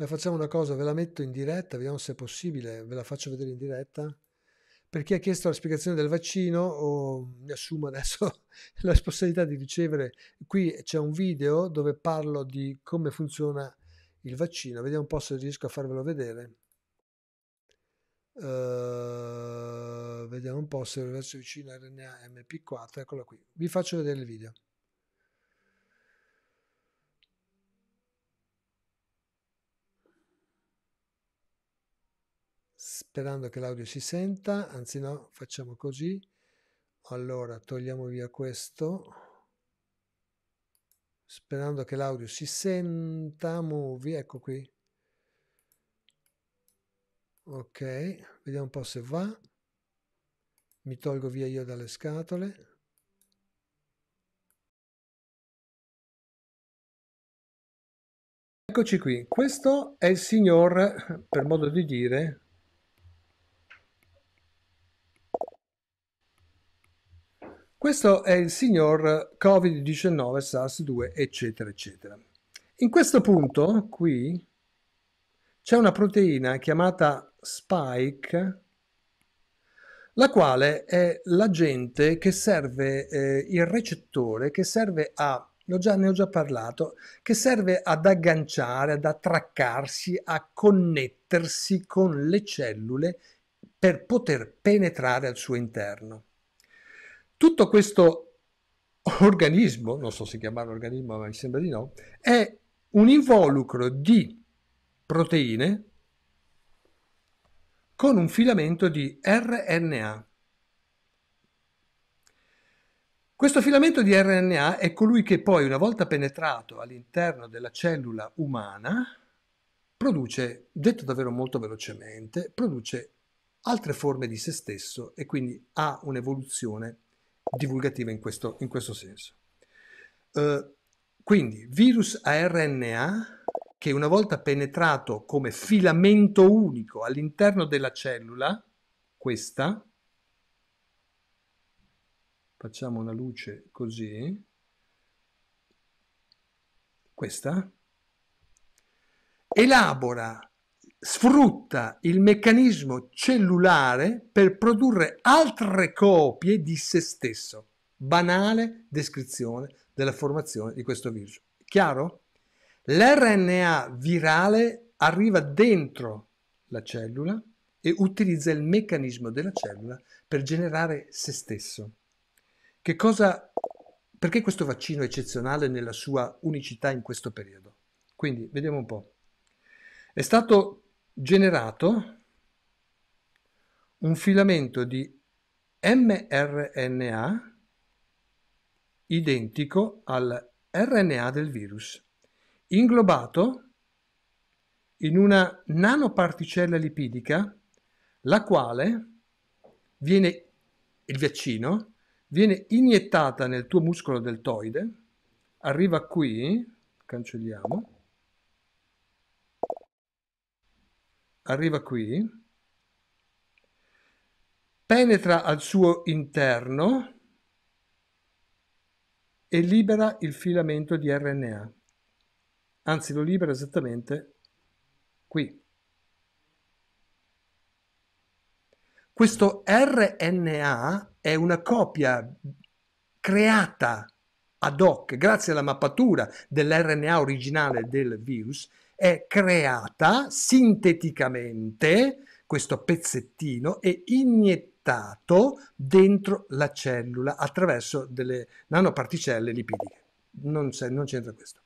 Beh, facciamo una cosa, ve la metto in diretta, vediamo se è possibile, ve la faccio vedere in diretta. Per chi ha chiesto la spiegazione del vaccino, o mi assumo adesso la responsabilità di ricevere, qui c'è un video dove parlo di come funziona il vaccino, vediamo un po' se riesco a farvelo vedere. Uh, vediamo un po' se verso vicino RNA MP4, eccolo qui. Vi faccio vedere il video. sperando che l'audio si senta, anzi no, facciamo così. Allora, togliamo via questo. Sperando che l'audio si senta, muovi, ecco qui. Ok, vediamo un po' se va. Mi tolgo via io dalle scatole. Eccoci qui, questo è il signor, per modo di dire, Questo è il signor Covid-19, SARS-2, eccetera, eccetera. In questo punto, qui, c'è una proteina chiamata spike, la quale è l'agente che serve, eh, il recettore che serve a, già, ne ho già parlato, che serve ad agganciare, ad attraccarsi, a connettersi con le cellule per poter penetrare al suo interno. Tutto questo organismo, non so se chiamarlo organismo, ma mi sembra di no, è un involucro di proteine con un filamento di RNA. Questo filamento di RNA è colui che poi, una volta penetrato all'interno della cellula umana, produce, detto davvero molto velocemente, produce altre forme di se stesso e quindi ha un'evoluzione divulgativa in questo, in questo senso. Uh, quindi virus a RNA che una volta penetrato come filamento unico all'interno della cellula, questa, facciamo una luce così, questa, elabora sfrutta il meccanismo cellulare per produrre altre copie di se stesso. Banale descrizione della formazione di questo virus. Chiaro? L'RNA virale arriva dentro la cellula e utilizza il meccanismo della cellula per generare se stesso. Che cosa, perché questo vaccino è eccezionale nella sua unicità in questo periodo? Quindi vediamo un po'. È stato generato un filamento di mRNA identico al RNA del virus, inglobato in una nanoparticella lipidica, la quale viene, il vaccino, viene iniettata nel tuo muscolo deltoide, arriva qui, cancelliamo, arriva qui, penetra al suo interno e libera il filamento di RNA. Anzi, lo libera esattamente qui. Questo RNA è una copia creata ad hoc grazie alla mappatura dell'RNA originale del virus è creata sinteticamente, questo pezzettino, e iniettato dentro la cellula attraverso delle nanoparticelle lipidiche. Non, c'è, non c'entra questo.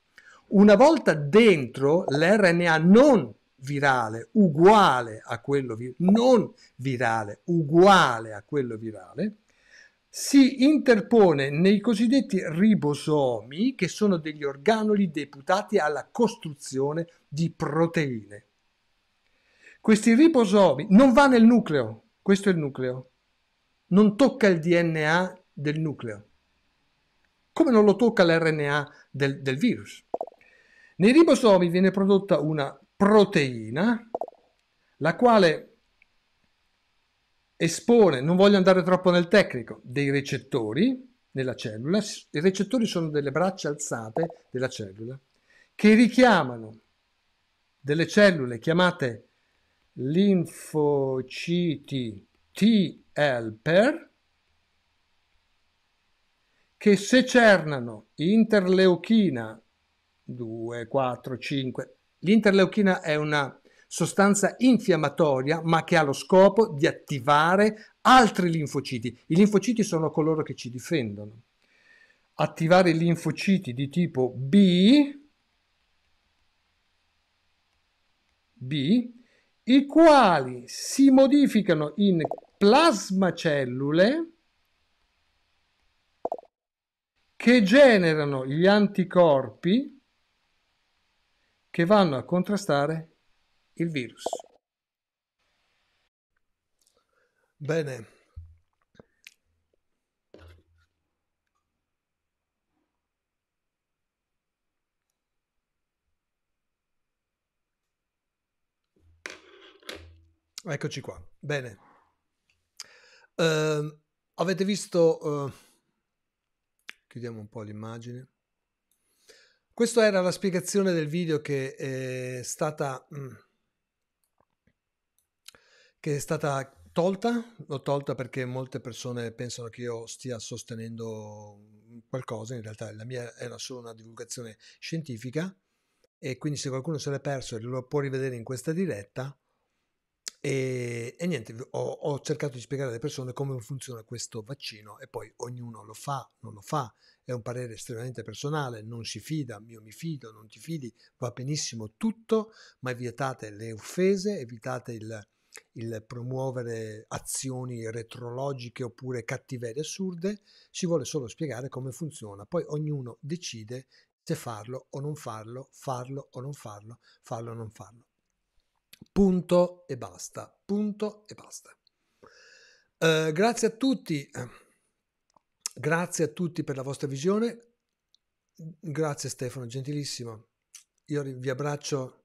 Una volta dentro l'RNA non virale uguale a quello vi non virale uguale a quello virale si interpone nei cosiddetti ribosomi, che sono degli organoli deputati alla costruzione di proteine. Questi ribosomi non va nel nucleo, questo è il nucleo, non tocca il DNA del nucleo, come non lo tocca l'RNA del, del virus. Nei ribosomi viene prodotta una proteina, la quale espone, non voglio andare troppo nel tecnico, dei recettori nella cellula, i recettori sono delle braccia alzate della cellula, che richiamano delle cellule chiamate linfociti T helper che secernano interleuchina 2, 4, 5. L'interleuchina è una sostanza infiammatoria ma che ha lo scopo di attivare altri linfociti. I linfociti sono coloro che ci difendono. Attivare linfociti di tipo B, B i quali si modificano in plasmacellule che generano gli anticorpi che vanno a contrastare il virus. Bene. Eccoci qua. Bene. Uh, avete visto... Uh, chiudiamo un po' l'immagine. Questa era la spiegazione del video che è stata... Mh, mm, che è stata tolta, l'ho tolta perché molte persone pensano che io stia sostenendo qualcosa, in realtà la mia era solo una divulgazione scientifica e quindi se qualcuno se l'è perso lo può rivedere in questa diretta e, e niente, ho, ho, cercato di spiegare alle persone come funziona questo vaccino e poi ognuno lo fa, non lo fa, è un parere estremamente personale, non si fida, io mi fido, non ti fidi, va benissimo tutto, ma evitate le offese, evitate il, il promuovere azioni retrologiche oppure cattiverie assurde, si vuole solo spiegare come funziona, poi ognuno decide se farlo o non farlo, farlo o non farlo, farlo o non farlo. Punto e basta, punto e basta. Uh, grazie a tutti, grazie a tutti per la vostra visione, grazie Stefano, gentilissimo, io vi abbraccio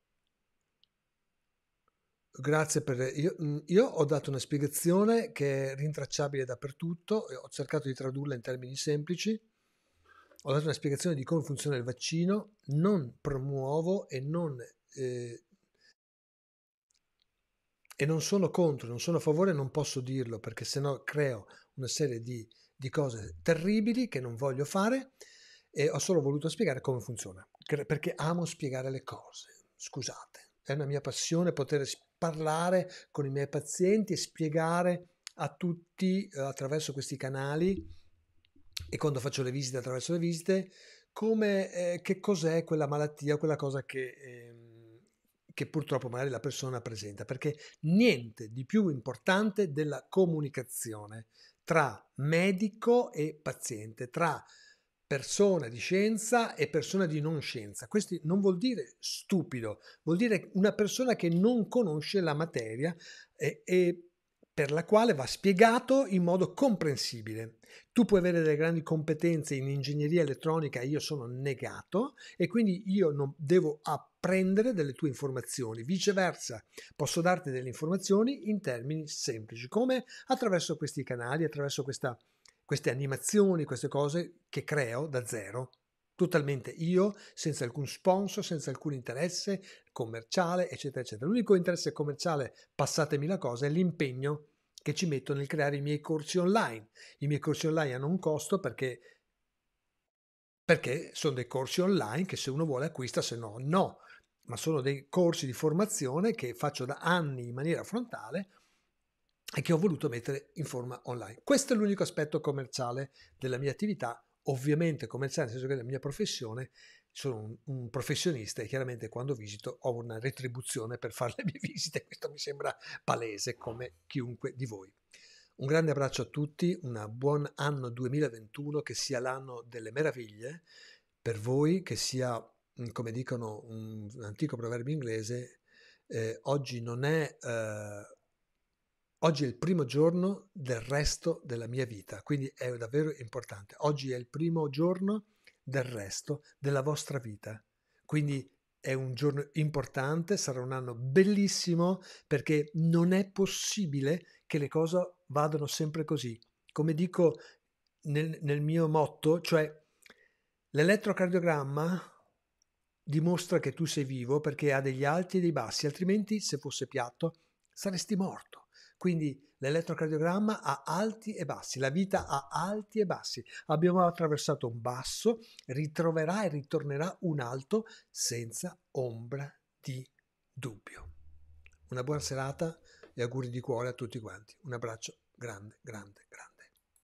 Grazie per... Io, io, ho dato una spiegazione che è rintracciabile dappertutto, ho cercato di tradurla in termini semplici, ho dato una spiegazione di come funziona il vaccino, non promuovo e non, eh, e non sono contro, non sono a favore, non posso dirlo perché sennò creo una serie di, di cose terribili che non voglio fare e ho solo voluto spiegare come funziona, perché amo spiegare le cose, scusate, è una mia passione poter spiegare parlare con i miei pazienti e spiegare a tutti eh, attraverso questi canali e quando faccio le visite attraverso le visite come eh, che cos'è quella malattia, quella cosa che, eh, che purtroppo magari la persona presenta, perché niente di più importante della comunicazione tra medico e paziente, tra persona di scienza e persona di non scienza. Questo non vuol dire stupido, vuol dire una persona che non conosce la materia e, eh, e per la quale va spiegato in modo comprensibile. Tu puoi avere delle grandi competenze in ingegneria elettronica, io sono negato e quindi io non devo apprendere delle tue informazioni. Viceversa, posso darti delle informazioni in termini semplici, come attraverso questi canali, attraverso questa queste animazioni, queste cose che creo da zero, totalmente io, senza alcun sponsor, senza alcun interesse commerciale, eccetera, eccetera. L'unico interesse commerciale, passatemi la cosa, è l'impegno che ci metto nel creare i miei corsi online. I miei corsi online hanno un costo perché, perché sono dei corsi online che se uno vuole acquista, se no no, ma sono dei corsi di formazione che faccio da anni in maniera frontale e che ho voluto mettere in forma online. Questo è l'unico aspetto commerciale della mia attività, ovviamente commerciale nel senso che è la mia professione, sono un, un, professionista e chiaramente quando visito ho una retribuzione per fare le mie visite, questo mi sembra palese come chiunque di voi. Un grande abbraccio a tutti, un buon anno 2021, che sia l'anno delle meraviglie per voi, che sia, mm, come dicono un, un antico proverbio inglese, eh, oggi non è eh, Oggi è il primo giorno del resto della mia vita, quindi è davvero importante. Oggi è il primo giorno del resto della vostra vita, quindi è un giorno importante, sarà un anno bellissimo perché non è possibile che le cose vadano sempre così. Come dico nel, nel mio motto, cioè l'elettrocardiogramma dimostra che tu sei vivo perché ha degli alti e dei bassi, altrimenti se fosse piatto saresti morto. Quindi l'elettrocardiogramma ha alti e bassi, la vita ha alti e bassi. Abbiamo attraversato un basso, ritroverà e ritornerà un alto senza ombra di dubbio. Una buona serata e auguri di cuore a tutti quanti. Un abbraccio grande, grande, grande.